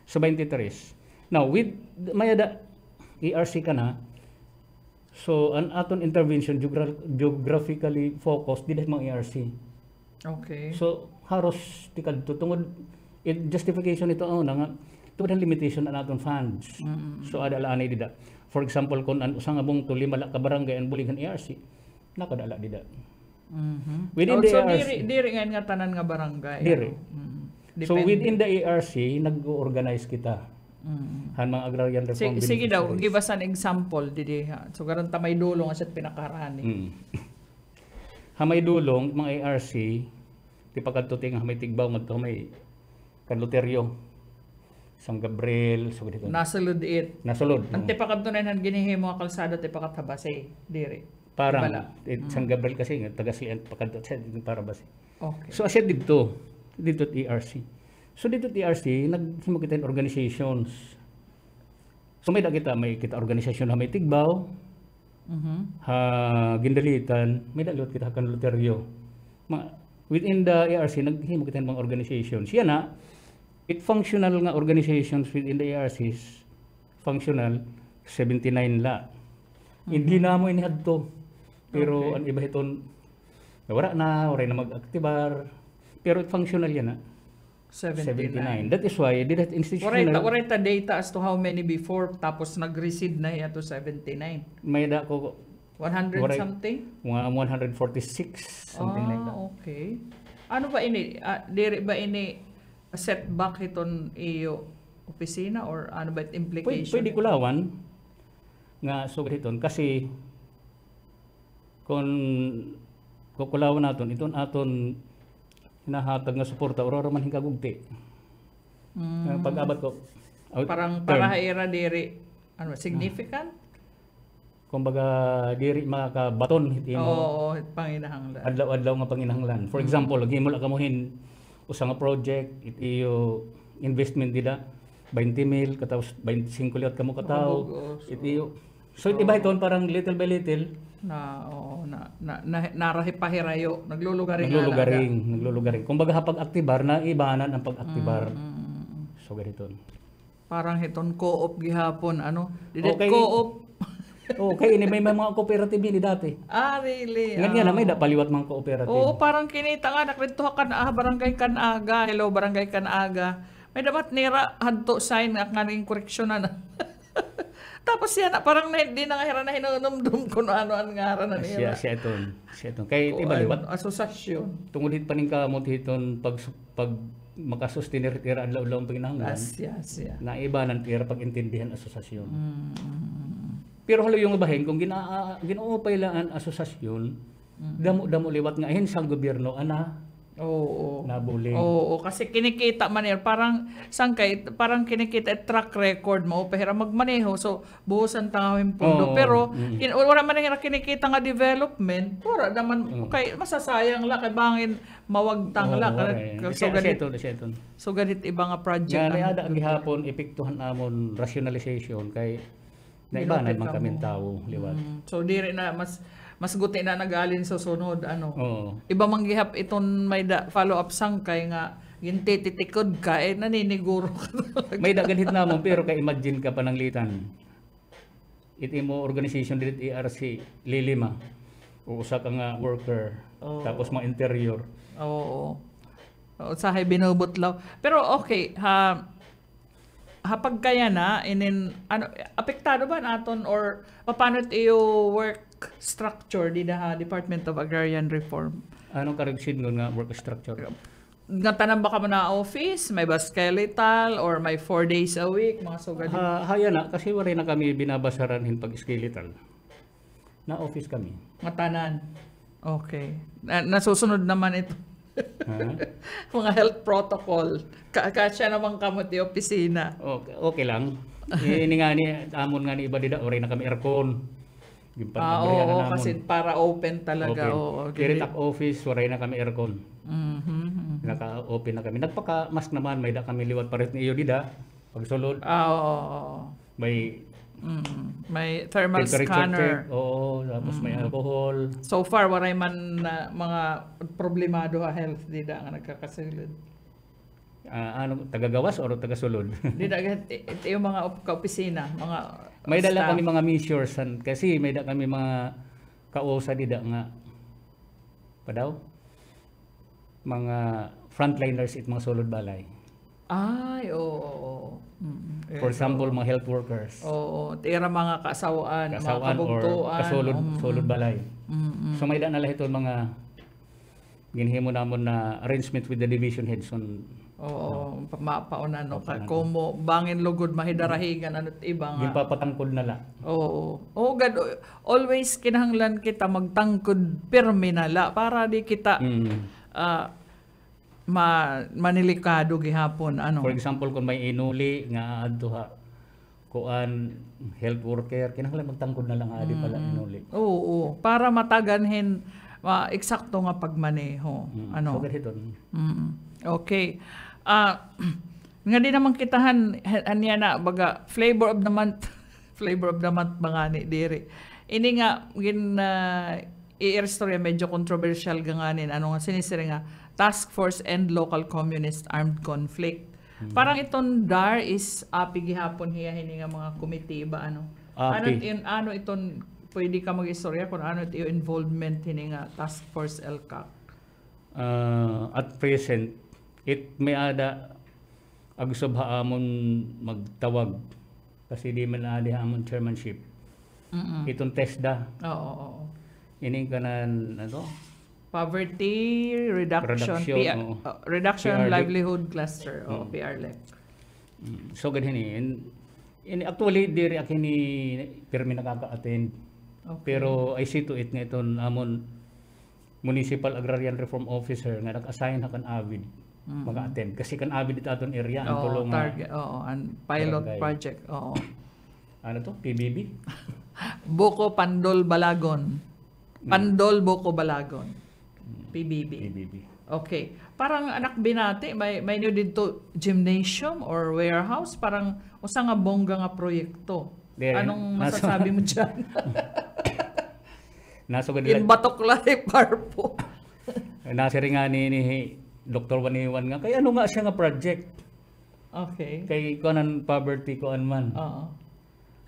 So 23. Now with may ada ERC ka na. So an aton intervention geogra- geographically focused dili mga ERC. Okay. So haros tikad to tungod it justification ito oh, na nga tuod ang limitation na naton funds. Mm-hmm. So adala ani dida. For example, kung ang usang abong to lima ka barangay ang buligan ERC, nakadala dida. Mm-hmm. Within also, the ERC. Diri, diri nga tanan nga barangay. Diri. Ano? Mm-hmm. So within the ERC, nag-organize kita. Mm. Han mga agrarian reform sige, sige daw, give us an example didi ha. So karon may dulong asat pinakaharani. Mm. ha may dulong mga ERC, di pagkadto ting ha may tigbaw magto may kaluteryo. San Gabriel, so dito. Nasulod it. Nasulod. Ang tipakad doon ay ginihi mga kalsada tipakat habase, dire. Parang, Ibala. it, eh, mm. San Gabriel kasi, nga, taga si pakad at sa para base. Okay. So asya dito, dito at ERC. So dito at ERC, kita yung organizations. So may kita, may kita organization na may Tigbaw, mm -hmm. ha, Gindalitan, may dalot kita kan Ma, within the ERC, naghimo kita ng mga organizations. Siya na, It functional nga organizations within the ARCs, functional, 79 la. Mm-hmm. Hindi na mo to. Pero okay. ang iba iton, nawara na, wala na mag-activar. Pero it functional yan ha? 79. 79. That is why did that institutional... Waray ta, data as to how many before tapos nag-recede na yato 79. May da ko 100 waray, something? 146 something ah, like that. Ah, okay. Ano ba ini? Uh, ah, dire ba ini a setback iton iyo opisina or ano ba implication? Pwede, pwede lawan nga sugod iton kasi kung kukulawan naton iton aton hinahatag nga suporta aurora man hingkagugti. Mm. Pag-abat ko. Out, Parang para era diri ano significant? Ah. Kumbaga diri makakabaton itin. Oo, oh, panginahanglan. Adlaw-adlaw nga panginahanglan. For mm. example, lagi kamuhin usang project iti iyo investment nila 20 mil kataos 25 liot kamo kataw oh, iti iyo oh. so iti oh. iba parang little by little na oh, na, na, na narahipahirayo naglulugaring naglulugaring alaga. naglulugaring kumbaga hapag-aktibar na ibanan ang pag-aktibar mm, mm, mm, so ganito parang hiton co-op gihapon ano did okay. co-op Oo, oh, kay ini may mga cooperative ni eh dati. Ah, really? Ngayon nga na may paliwat ah. mga cooperative. Oo, parang kinita nga, nakrintuha kan ah, barangay Kanaga. Hello, barangay Kanaga. May dapat nira, hadto sign, at nga naging na. Tapos yan, parang na, di na nga na hinunumdum ko no ano-an nga hara na nila. Siya, siya iton. Siya iton. Kaya ibaliwat. Ano, asosasyon. Tungod hit pa ning kamot hiton pag, pag makasustinir tira adlaw-law ang Yes, yes, asya. Na iba ng tira pag intindihan asosasyon. Mm. mm, mm. Pero halo yung bahin, kung gina, ginaupailaan asosasyon, mm-hmm. damo-damo liwat nga hin sa gobyerno, ana, Oo. Nabuling. Oo, kasi kinikita man yun. Parang, sangkay, parang kinikita track record mo, pero magmaneho. So, buhos ang tawin pundo. Pero, mm. wala man yung kinikita nga development. Pura naman, mm. kay, masasayang la, kay bangin mawagtang Oo, la. Kay, eh. so, ganit, seton, seton. so, ganit iba nga project. Nga, ada ang gihapon, epektuhan amon rationalization kay na iba na man kami tao liwat mm. so dire na mas mas guti na nagalin sa sunod ano Oo. iba man gihap iton may da, follow up sang kay nga ginti titikod ka eh naniniguro ka may daganhit namon pero kay imagine ka pa pananglitan iti mo organization dirit ERC lilima usa ka nga worker Oo. tapos mga interior Oo. oo. Usahay binubutlaw. Pero okay, ha, hapag kaya na and then ano apektado ba naton or paano iyo work structure di na ah, Department of Agrarian Reform ano karagsid nun nga work structure nga tanan ba ka mo na office may ba skeletal or may 4 days a week mga sugad ha, ah, ah, haya na kasi wala na kami binabasaran hin pag skeletal na office kami nga tanan okay na, nasusunod naman ito huh? mga health protocol. Ka kasya naman kamot di opisina. Okay, okay lang. Ini eh, nga ni, amon nga ni iba dida, oray na kami aircon. Yung ah, oo, na naman. kasi para open talaga. Open. Oo, okay. Kiri office, waray na kami aircon. Mm-hmm. Naka-open na kami. Nagpaka-mask naman, may da kami liwat pares ni iyo dida. sulod. Ah, oo, oo. May Mm. May thermal scanner. Check, oo, tapos mm. may alcohol. So far, waray man na uh, mga problemado ha health di da nga nagkakasilid. Uh, ano, tagagawas o tagasulod? di da, ito yung mga opisina, mga May dala kami mga measures and, kasi may dala kami mga kausa di da nga padaw mga frontliners it mga sulod balay. Ay, oo. oo. Mm-hmm. For eh, example, mga health workers. Oo, tira mga kasawaan, kaasawaan mga kabugtuan. kasulod, mm-hmm. sulod balay. Mm-hmm. So may daan nalah ito mga ginhimo namon na arrangement with the division heads on Oo, no. pamapaon ano ka komo bangin lugod mahidarahigan ano't ibang. nga. Gipapatangkod na la. Oo. Oh God, always kinahanglan kita magtangkod pirmi na la para di kita mm. uh, ma manilikado gihapon ano for example kung may inuli nga adtuha kuan health worker kinahanglan magtangkod na lang mm. Ah, adi pala inuli oo, oo. para mataganhin ma eksakto nga pagmaneho mm. ano so, ganito. Mm. okay ah uh, nga di naman kitahan anya na baga flavor of the month flavor of the month mga ni diri ini nga gin uh, ah, i-story medyo controversial ganganin ano nga sinisira nga Task Force and Local Communist Armed Conflict. Hmm. Parang itong DAR is api gihapon hiya hininga mga committee ba ano. Ano, in, ano itong pwede ka mag-istorya kung ano ito involvement hininga ah, Task Force LCAC? Uh, ah, at present, it may ada agsub ah, haamon magtawag kasi di man ali haamon chairmanship. Mm-mm. Itong TESDA. Oo, oo, oo. Ining ka ano, Poverty Reduction, reduction, PR, oh, oh, reduction PRD. Livelihood Cluster o oh. Mm. PRLEC. Mm. So ganyan eh. in actually diri ako ni pirmi nakaka-attend. Okay. Pero I see to it nga ito amon Municipal Agrarian Reform Officer nga nag-assign na kan AVID mm-hmm. mag-attend kasi kan AVID ito aton area ang tulong target oo an pilot barangay. project oo ano to PBB Boko Pandol Balagon mm. Pandol Boko Balagon PBB. PBB. Okay. Parang anak binati, may, may nyo dito gymnasium or warehouse, parang usa nga bongga nga proyekto. There, Anong masasabi mo dyan? nasa badila, In batok lari parpo. Eh, nasa rin nga ni, ni Dr. Waniwan nga, kay ano nga siya nga project? Okay. Kay kuanan poverty kuan man. Oo.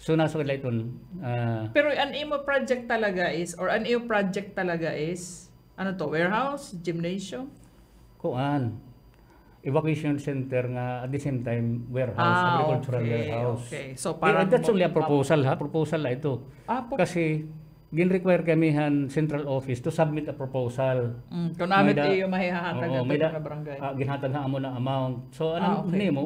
So nasa kadila ito. Uh, ah, Pero an imo project talaga is, or an imo project talaga is, ano to, warehouse, gymnasium? Kuan. Evacuation center nga at the same time warehouse, ah, agricultural okay, warehouse. Okay. So para eh, that's only a proposal ha, proposal la ito. Ah, po- Kasi gin-require kami han central office to submit a proposal. Mm, kung namin di mahihatag oh, natin na barangay. Uh, ah, ginhatag na amo na amount. So ah, anong ah, okay. nemo,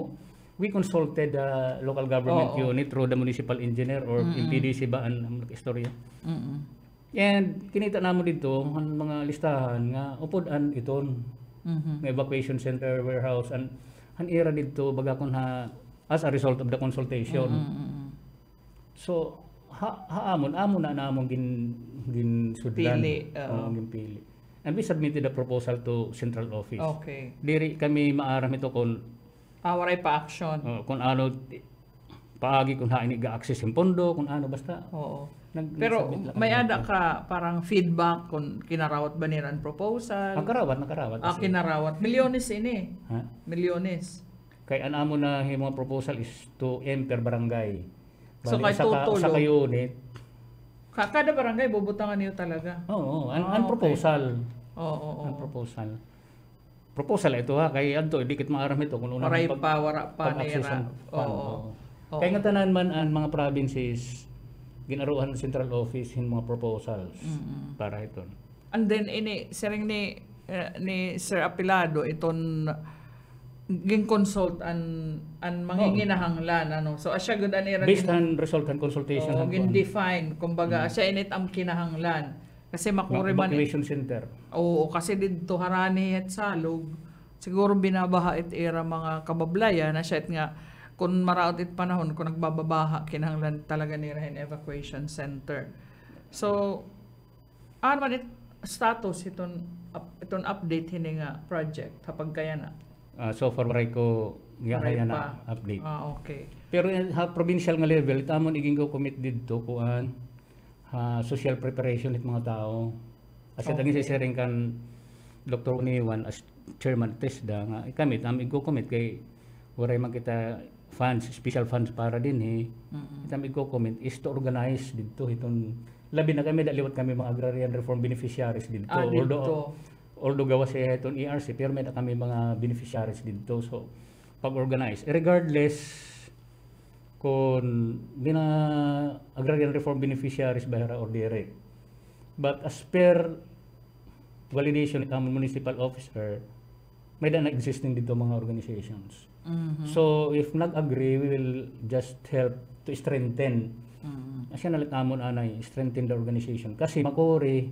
we consulted the uh, local government oh, unit oh. through the municipal engineer or mm-hmm. MPDC ba ang um, istorya. Mm-hmm. And kinita namo dito ang mga listahan nga upod an iton mm-hmm. nga evacuation center, warehouse and an era dito baga kun ha as a result of the consultation. Mm-hmm. So ha, haamon amon na namon gin gin sudlan. Pili. Uh, um, gin pili. And we submitted a proposal to central office. Okay. Diri kami maaram ito kon awaray ah, pa action. Uh, oh, kung ano paagi kung ini ga access yung pondo, kung ano basta. Oo. Nag, Pero may ada ka parang feedback kung kinarawat ba nila ang proposal? Nakarawat, nakarawat. Ah, kinarawat. Milyones ini. Eh. Ha? Milyones. Kay ang amo na yung mga proposal is to enter barangay. Bali, so kay tutulong. Sa, sa unit. Ka, kada barangay, bubutangan niyo talaga. Oo, oh, oh. An, oh, an proposal. Oo, okay. oo, oo. An proposal. Proposal ito ha, kay Anto, dikit maaram ito. Kung unang Maray pa, wara pa, nira. Oo, oo. Kaya nga tanan man ang mga provinces, ginaruhan ng central office yung mga proposals mm-hmm. para ito. And then ini sering ni uh, ni Sir Apilado iton ging consult an an manghingi oh. ano so asya gud ani ra based on result and consultation oh, gin ano. define kumbaga mm. asya init am kinahanglan kasi makuri man evacuation center oo kasi didto harani at salog siguro binabaha it era mga kabablayan asya it nga kung marautit panahon, kung nagbababaha, kinahanglan talaga ni in evacuation center. So, ano man it, status itong, up, itong update hini nga project, hapag kaya na? Uh, so far, maray ko nga kaya na update. Ah, okay. Pero sa eh, provincial nga level, tamon iging ko commit dito kuan uh, social preparation ng mga tao. As okay. sa sharing kan Dr. Uniwan as chairman TESDA nga eh, kami tami go commit kay man kita funds, special funds para din eh. Mm-hmm. Itang i-comment is to organize dito itong labi na kami daliwat kami mga agrarian reform beneficiaries dito. Ah, dito. Although, although gawa siya itong ERC, pero may na kami mga beneficiaries dito. So, pag-organize. Regardless kung bina agrarian reform beneficiaries bahara or direct. But as per validation ng municipal officer, may na existing dito mga organizations mm So if nag-agree, we will just help to strengthen. Mm-hmm. Asya nalitamon anay, strengthen the organization. Kasi makuri,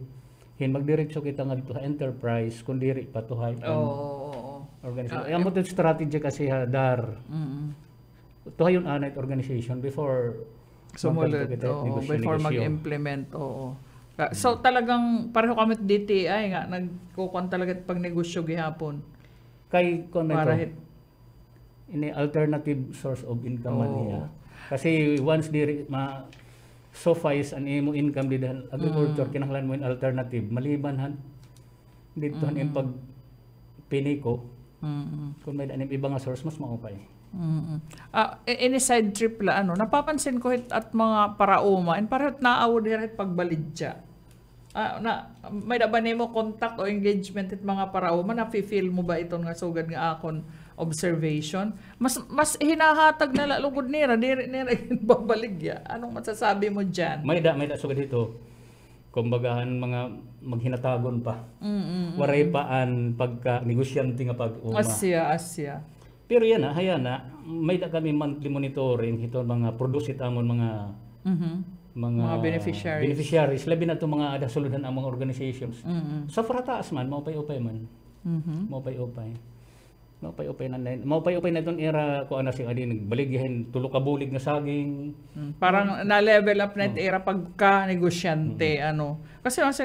hin magdiretso kita nga dito sa enterprise kundi diri pa to high oh, oh, oh. organization. Uh, ah, Amo eh. to strategy kasi ha, dar. Mm-hmm. To hayon anay organization before so, so, oh, before mag-implement oo. Oh, oh. So talagang pareho kami DTI nga nagkukuan talaga pag negosyo gihapon. Kay kon in alternative source of income oh. niya. Kasi once di ma sofa is an imo income di dan agriculture mm. kinahanglan mo in alternative maliban han dito mm. -hmm. pag piniko mm. -hmm. kung may anong iba nga source mas maupay Mm. Ah, -hmm. uh, any side trip la ano napapansin ko hit at mga paraoma and parehot naawo diri pagbalid siya ah, na may da ba nimo contact o engagement it mga paraoma na feel mo ba iton nga sugad nga akon observation. Mas mas hinahatag na lalugod nira, dire nira ya. Anong masasabi mo diyan? May da may da sugod dito. Kumbagahan mga maghinatagon pa. Mm, mm, Waray pa an pagka negosyante nga pag-uma. Asya, asya. Pero yan na, haya na, may da kami monthly monitoring hito mga produce it amon mga mm-hmm. mga, mga beneficiaries. beneficiaries. Labi na itong mga dasuludan ang mga organizations. Mm-hmm. Sa so, frataas man, maupay-upay man. Mm-hmm. Maupay-upay. Maupay-upay na din. Maupay-upay na dun era ko ana si adi nagbaligyan tulo ka bulig na saging. Hmm. Parang hmm. na-level up na hmm. era pagka negosyante hmm. ano. Kasi ang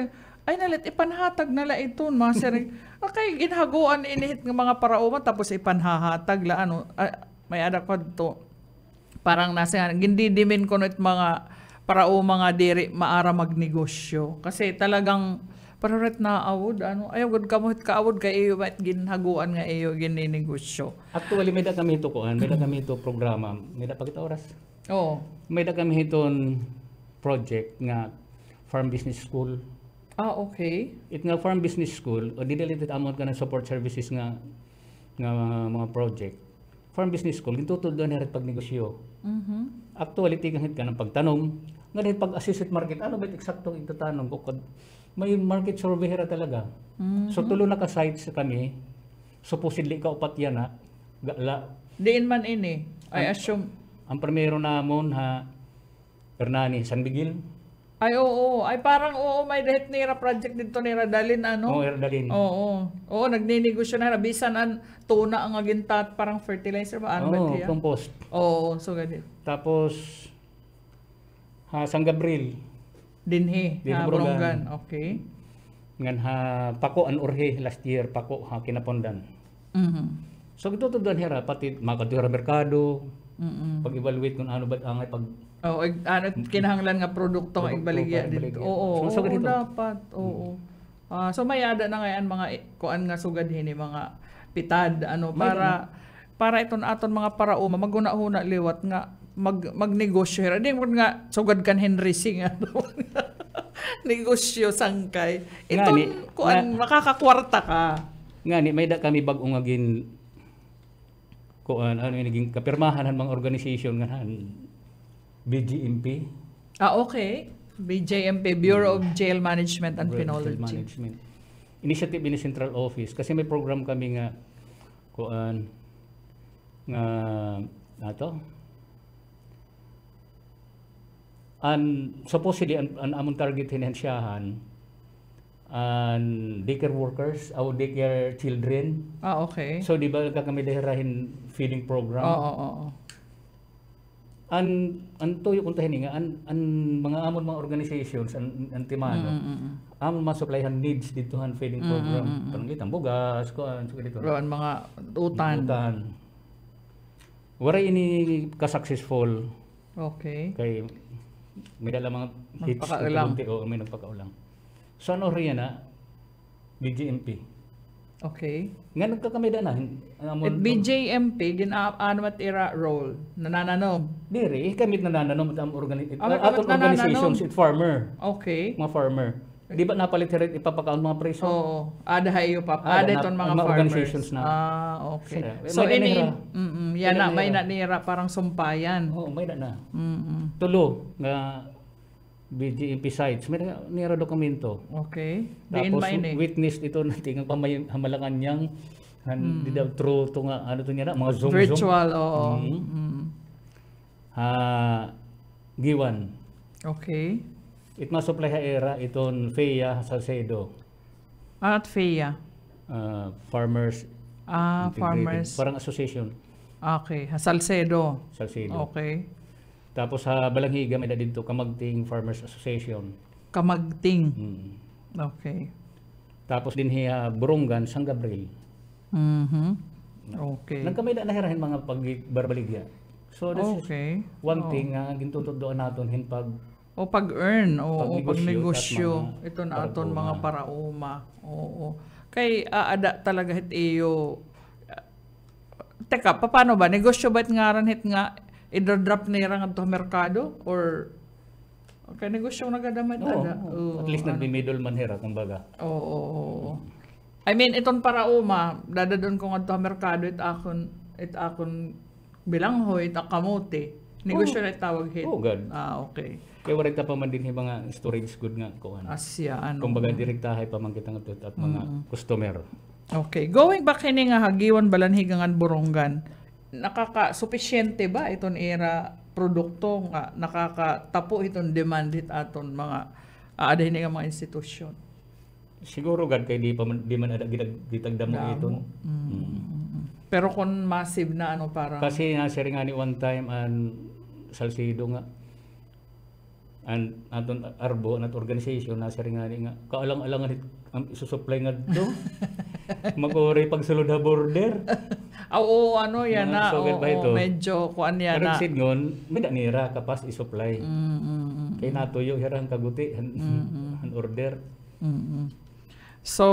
ay nalit ipanhatag nala ito mga sir. okay, ginhaguan inihit ng mga paraoma tapos ipanhahatag la ano. Uh, may ada ko to. Parang nasa gindidimin ko no mga parao mga diri maara magnegosyo kasi talagang paruret na awod ano ayaw gud kamot kaawod kay iyo bat ginhaguan nga iyo gininegosyo actually may da kami to kuan may da kami to programa may da pagita oras oo may da kami hiton project nga farm business school ah okay it nga farm business school o didelited amount ka ng support services nga nga mga, project farm business school gintutod na rin pagnegosyo mhm actually tingahit ka ng pagtanom nga dahil pag assisted market ano ba eksaktong itatanong ko may market survey hera talaga. Mm-hmm. So tulo na ka sites kami. Supposedly ka upat yan ha. Gala. Diin man ini. I assume. Ang primero namon ha Hernani San Miguel. Ay oo, oh, ay parang oo may dahit nira project dito ni Radalin ano. Oo, oh, Radalin. Oo. Oh, oo, oh. oh, nagninegosyo na bisan an tuna ang agintat parang fertilizer ba ano oh, compost. Oo, oh, so ganit. Tapos ha San Gabriel. Dinhi, Dinhi ha, ah, Burungan. Okay. Ngan ha, pako an urhe last year, pako ha kinapondan. Mm-hmm. So ito to doon hera, pati makatira merkado, mm-hmm. pag-evaluate kung ano ba ang pag... Oh, ano, kinahanglan nga produkto ang igbaligya dito. Oo, oo, so, so, oo dapat. Oo. Mm-hmm. Uh, so may ada na ngayon mga kuan nga sugad hini mga pitad ano para para iton aton mga parauma maguna-huna liwat nga mag magnegosyo ra di mo nga sugad kan Henry Singh ano negosyo sangkay ito kuan makakakwarta ka nga ni may da kami bagong agin kuan ano yung naging kapirmahan han mga organisasyon nga han BGMP ah okay BJMP Bureau hmm. of Jail Management and Bureau Penology Management initiative in central office kasi may program kami nga kuan nga ato And supposedly, an, an among target hinansyahan, and daycare workers, our daycare children. Ah, okay. So, di ba kami dahirahin feeding program? Oo, oh, oo, oh, oo. Oh. An, an to yung kuntahin nga, an, an mga amon mga organizations, and, an timano, mm, mm, mm. amon masupplyan needs dito han feeding mm, program. Mm, mm, mm. Parang itang bugas, kuan, so dito. Roan mga utan. Utan. Wala ini ka-successful. Okay. Kay may dala mga hits nagpakaulang. o may nagpakaulang. So ano rin na BGMP. Okay. Nga nagkakamida na. Eh, ano, At BJMP, ginaano mat ira role, nanananom. Diri, kami nanananom at ang organi- ah, at organizations, it farmer. Okay. Mga farmer. Di ba napalit rin ipapakaon mga preso? Oo. Ada hayo pa. Ah, ada ton mga, mga farmers. organizations na. Ah, okay. Eh, so, so ini mm yan na may na nira parang sumpayan. Oo, oh, may na na. Mm Tulo nga BGMP e sites. May nira dokumento. Okay. Diin Tapos main, eh. witness ito natin ang pamalangan niyang mm. daw through to nga ano to niya na mga zoom virtual zoom. oo. Mm. Mm. Ha, ah, giwan. Okay. It masuplay ha era iton Feya Salcedo. At Feya? Uh, ah, farmers. Ah, Integrated. farmers. Parang association. Okay, Salcedo. Salcedo. Okay. Tapos sa Balanghiga may dito Kamagting Farmers Association. Kamagting. Mm. Okay. Tapos din hiya Burungan, San Gabriel. Mm-hmm. Mm. Okay. Nagkamay na nahirahin mga pagbarbaligya. So this okay. is one oh. thing nga uh, gintutuduan natin hin pag o pag-earn, o pag-negosyo ito na aton mga parauma. Oo. Kay aada ah, talaga hit iyo. Teka, paano ba? Negosyo ba nga ran hit nga idadrop na yung nga merkado? Or Okay, negosyo na gadamat oo, ada. At least ano. middleman middle man hera, kumbaga. Oo, oo, I mean, itong parauma, dadadon ko nga to merkado, it akon, it akon bilanghoy, it kamote. Negosyo oh. na itawag hit. Oh, God. Ah, okay. Kaya wala ta pa man din mga storage good nga ko kuan. Asya ano. Kumbaga direktahay pa man kita nga at mga customer. Okay, going back kini nga hagiwan balanhigangan ang burungan. Nakaka supisyente ba iton era produkto nga nakakatapo iton demand it aton mga ah, aday nga mga institusyon. Siguro gad kay di pa man di man ada gitagdamo iton. Mm. Mm. Pero kung massive na ano parang Kasi na sir nga ni one time an Salcido nga and aton arbo nat organization na sir nga nga kaalang alang it ang isusupply nga do magore pagsulod ha border ah, oo oh, ano yan na, ah, na so, oh, oh, medyo kuan yan na karon ngon mida nira kapas isupply mm, mm, mm, kay mm. natuyo hirang kaguti mm, han, mm, han order mm, mm. so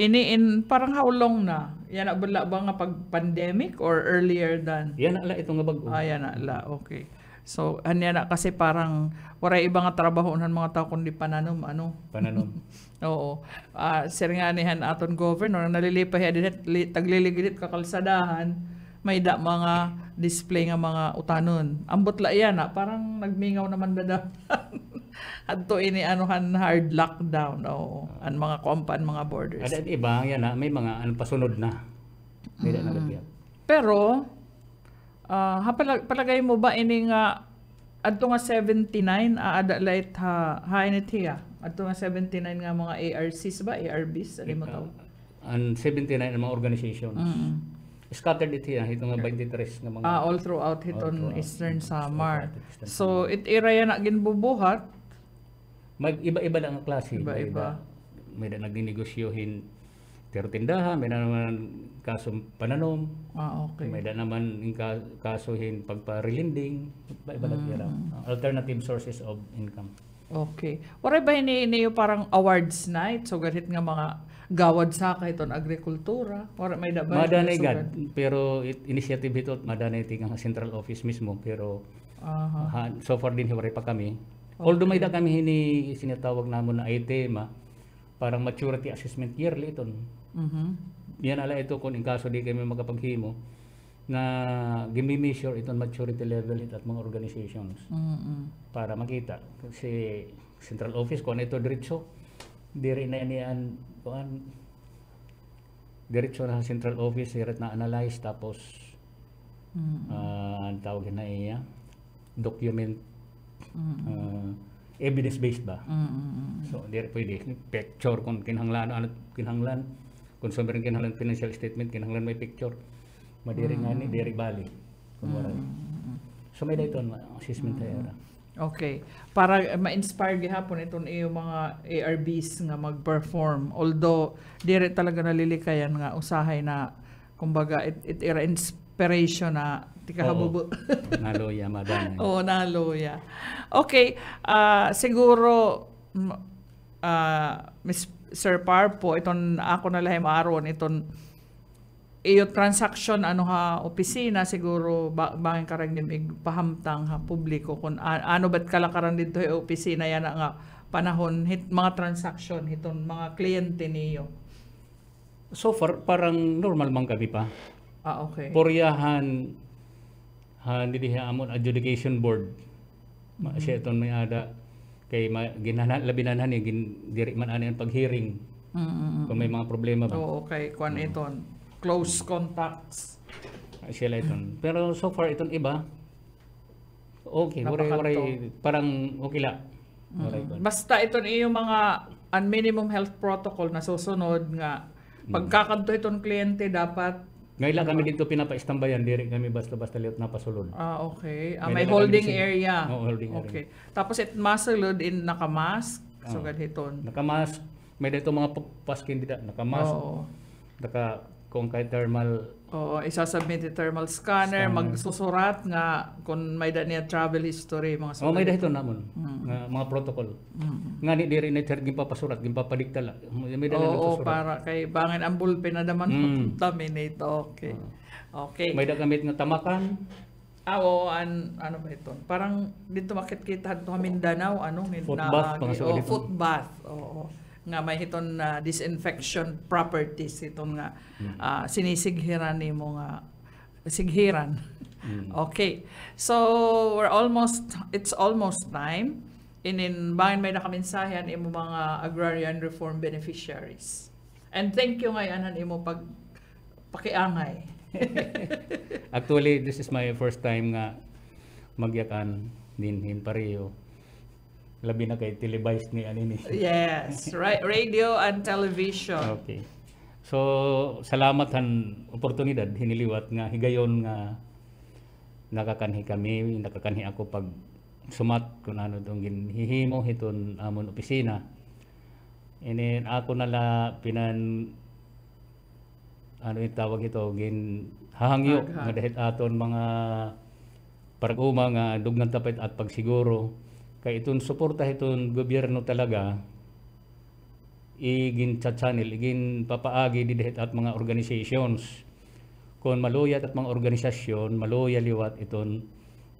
ini in parang how long na yan na ba nga pag pandemic or earlier than yan na la ito nga bago ah yan na la okay So, anya na kasi parang wala ibang nga trabaho ng mga tao kundi pananom, ano? Pananom. Oo. Uh, sir nga nihan aton governor, nalilipay din tagliliglit kakalsadahan, may da mga display nga mga utanon. Ambot la yan, ha? Ah, parang nagmingaw naman dada. Adto ini anuhan hard lockdown, oo. Ang mga kompan, mga borders. At, ibang iba, yan ha, ah, may mga ano, pasunod na. May mm. na Pero, Uh, ha, palag palagay mo ba ini nga adto nga 79 aada light ha hainit hiya ah. adto nga 79 nga mga ARCs ba ARBs ani mo tawo And 79 mga organizations mm -hmm. scattered it here ah, hito nga 23 nga mga ah, all throughout hiton eastern Samar so it area na ginbubuhat mag iba-iba lang ang klase iba-iba may da nagninegosyohin pero tindahan, may naman kaso pananom. Ah, okay. May na naman kasuhin pagpa-relending, iba-iba mm. -hmm. alternative sources of income. Okay. Wala ba ini niyo parang awards night? So ganit nga mga gawad sa kayton agrikultura. Wala may da ba? Madanay gad. Pero it, initiative ito madanay ti central office mismo pero uh-huh. so far din hiwari pa kami. Okay. Although may da kami hini sinatawag namo na ITEMA, parang maturity assessment yearly ito. Mm-hmm. Yan ala ito kung in kaso di kami makapaghimo na gimi-measure itong maturity level at mga organizations mm-hmm. para makita kasi central office kung ano ito diretso diri na niyan kuan diretso na central office direct na analyze tapos mm-hmm. uh, ang tawag na iya document mm-hmm. uh, ah, evidence based ba mm-hmm. so dire pwede picture kung kinhanglan ano kinhanglan consumer kinahanglan financial statement kinahanglan may picture madiri mm. nga ni mm. diri bali kumbaga mm. mm, mm. so may dayton assessment mm. era Okay. Para ma-inspire gihapon itong iyo mga ARBs nga mag-perform. Although, dire talaga nalilikayan nga usahay na, kumbaga, it, it era inspiration na tikahabubo. naloya, madami. Oo, naloya. Okay. Uh, siguro, uh, Miss Sir Parpo, iton ako na lahi maaron, iton iyo transaction ano ha opisina siguro ba, bangin karang nimig pahamtang ha publiko kun a, ano bat kalakaran dito yung opisina yan nga ah, panahon hit, mga transaction hiton mga kliyente niyo so far parang normal man kami pa ah okay poryahan han dili amon adjudication board mm -hmm. siya iton may ada kay ginanan labi na ni gin, diri man ani ang paghearing mm-hmm. kung may mga problema ba oo oh, okay kuan mm. iton close contacts ah, sila iton pero so far iton iba okay waray waray parang okay la mm-hmm. basta iton iyo mga unminimum health protocol na susunod nga mm. pagkakanto itong kliyente dapat ngayon lang kami dito pinapaistambayan, istambayan kami basta-basta layout na pasulod. Ah, okay. Ah, may holding area. Oo, holding area. okay. Tapos it masulod in nakamask. So, Oo. Ah. gadhiton. Nakamask, may dito mga paskin dito, nakamask, Oo. naka kung kahit thermal Oo, isasubmit yung thermal scanner, Scanner. magsusurat nga kung may da niya travel history, mga sulat. Oh, may dahito namon mm. nga mga protocol. Nga ni diri na tergin papasurat, gin papadiktal. May dahito Oo, surat. para kay bangin ang bulpen na naman Mm. contaminate. Okay. Ah. Okay. May da gamit nga tamakan. Ah, oo, an, ano ba ito? Parang dito makikita to Mindanao, ano? Foot bath, mga Oh, foot bath. Oo nga may hiton na uh, disinfection properties itong nga uh, sinisighiran ni mo nga sighiran. Mm. Okay. So we're almost it's almost time. in bahin may nakaminsahan imo mga agrarian reform beneficiaries. And thank you ngayon imo pag pakiangay. Actually, this is my first time nga magyakan din in Pareo labi na kay televised ni ani ano Yes, right. Radio and television. Okay. So salamat han oportunidad hiniliwat nga higayon nga nakakanhi kami, nakakanhi ako pag sumat kun ano tong ginhihimo hiton amon opisina. And then ako nala pinan ano yung tawag ito, gin hahangyo nga dahil aton mga paraguma nga dugnan tapit at pagsiguro Kay itong suporta itong gobyerno talaga, igin sa channel, igin papaagi didhit at mga organizations. Kung maluyat at mga organisasyon, maluya liwat iton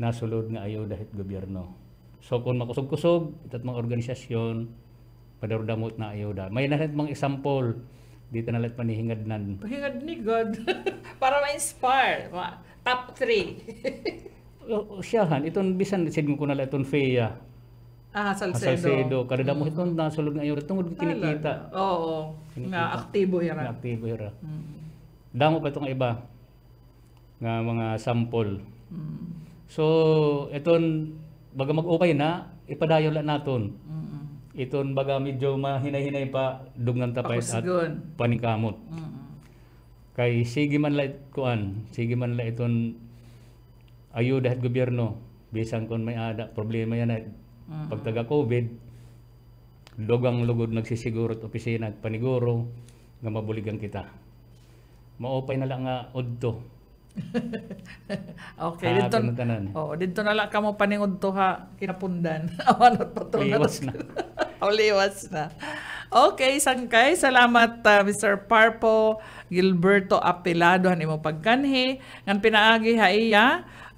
nasulod nga ayo dahit gobyerno. So kung makusog-kusog itat mga organisasyon, padarudamot na ayo da. May nalit mga example, di na nalit panihingad nan. Pahingad ni God. Para ma-inspire. Ma top 3. Siyahan, itong bisan, sin ko nalit itong feya Ah, ah, Salcedo. Salcedo. Karada mo itong nasulog na yura. Tungod kinikita. Oo. Kinikita. Nga aktibo yara. Ah. Nga aktibo yara. Ah. Mm. Damo pa itong iba. Nga mga sample. Mm. So, iton baga mag-upay na, ipadayon lang naton. Mm-hmm. Iton baga medyo mahinay-hinay pa dugnan tapay at panikamot. Mm-hmm. Kay sige man la kuan, sige man la iton ayuda at gobyerno bisan kon may ada problema yan eh mm Pag taga-COVID, lugang lugod nagsisiguro at opisina at paniguro nga mabuligan kita. Maopay na lang nga odto. okay, ha, dito, oh, dito na lang kamo mo paningod to ha, kinapundan. Awan at patron na. Uliwas oh, na. Okay, sangkay. Salamat uh, Mr. Parpo Gilberto Apilado. han imo pagkanhi ngan pinaagi ha iya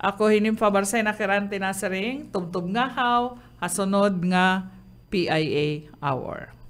ako hinim fabarsay na kirante na sa ring tubtub ngahaw asunod nga PIA hour.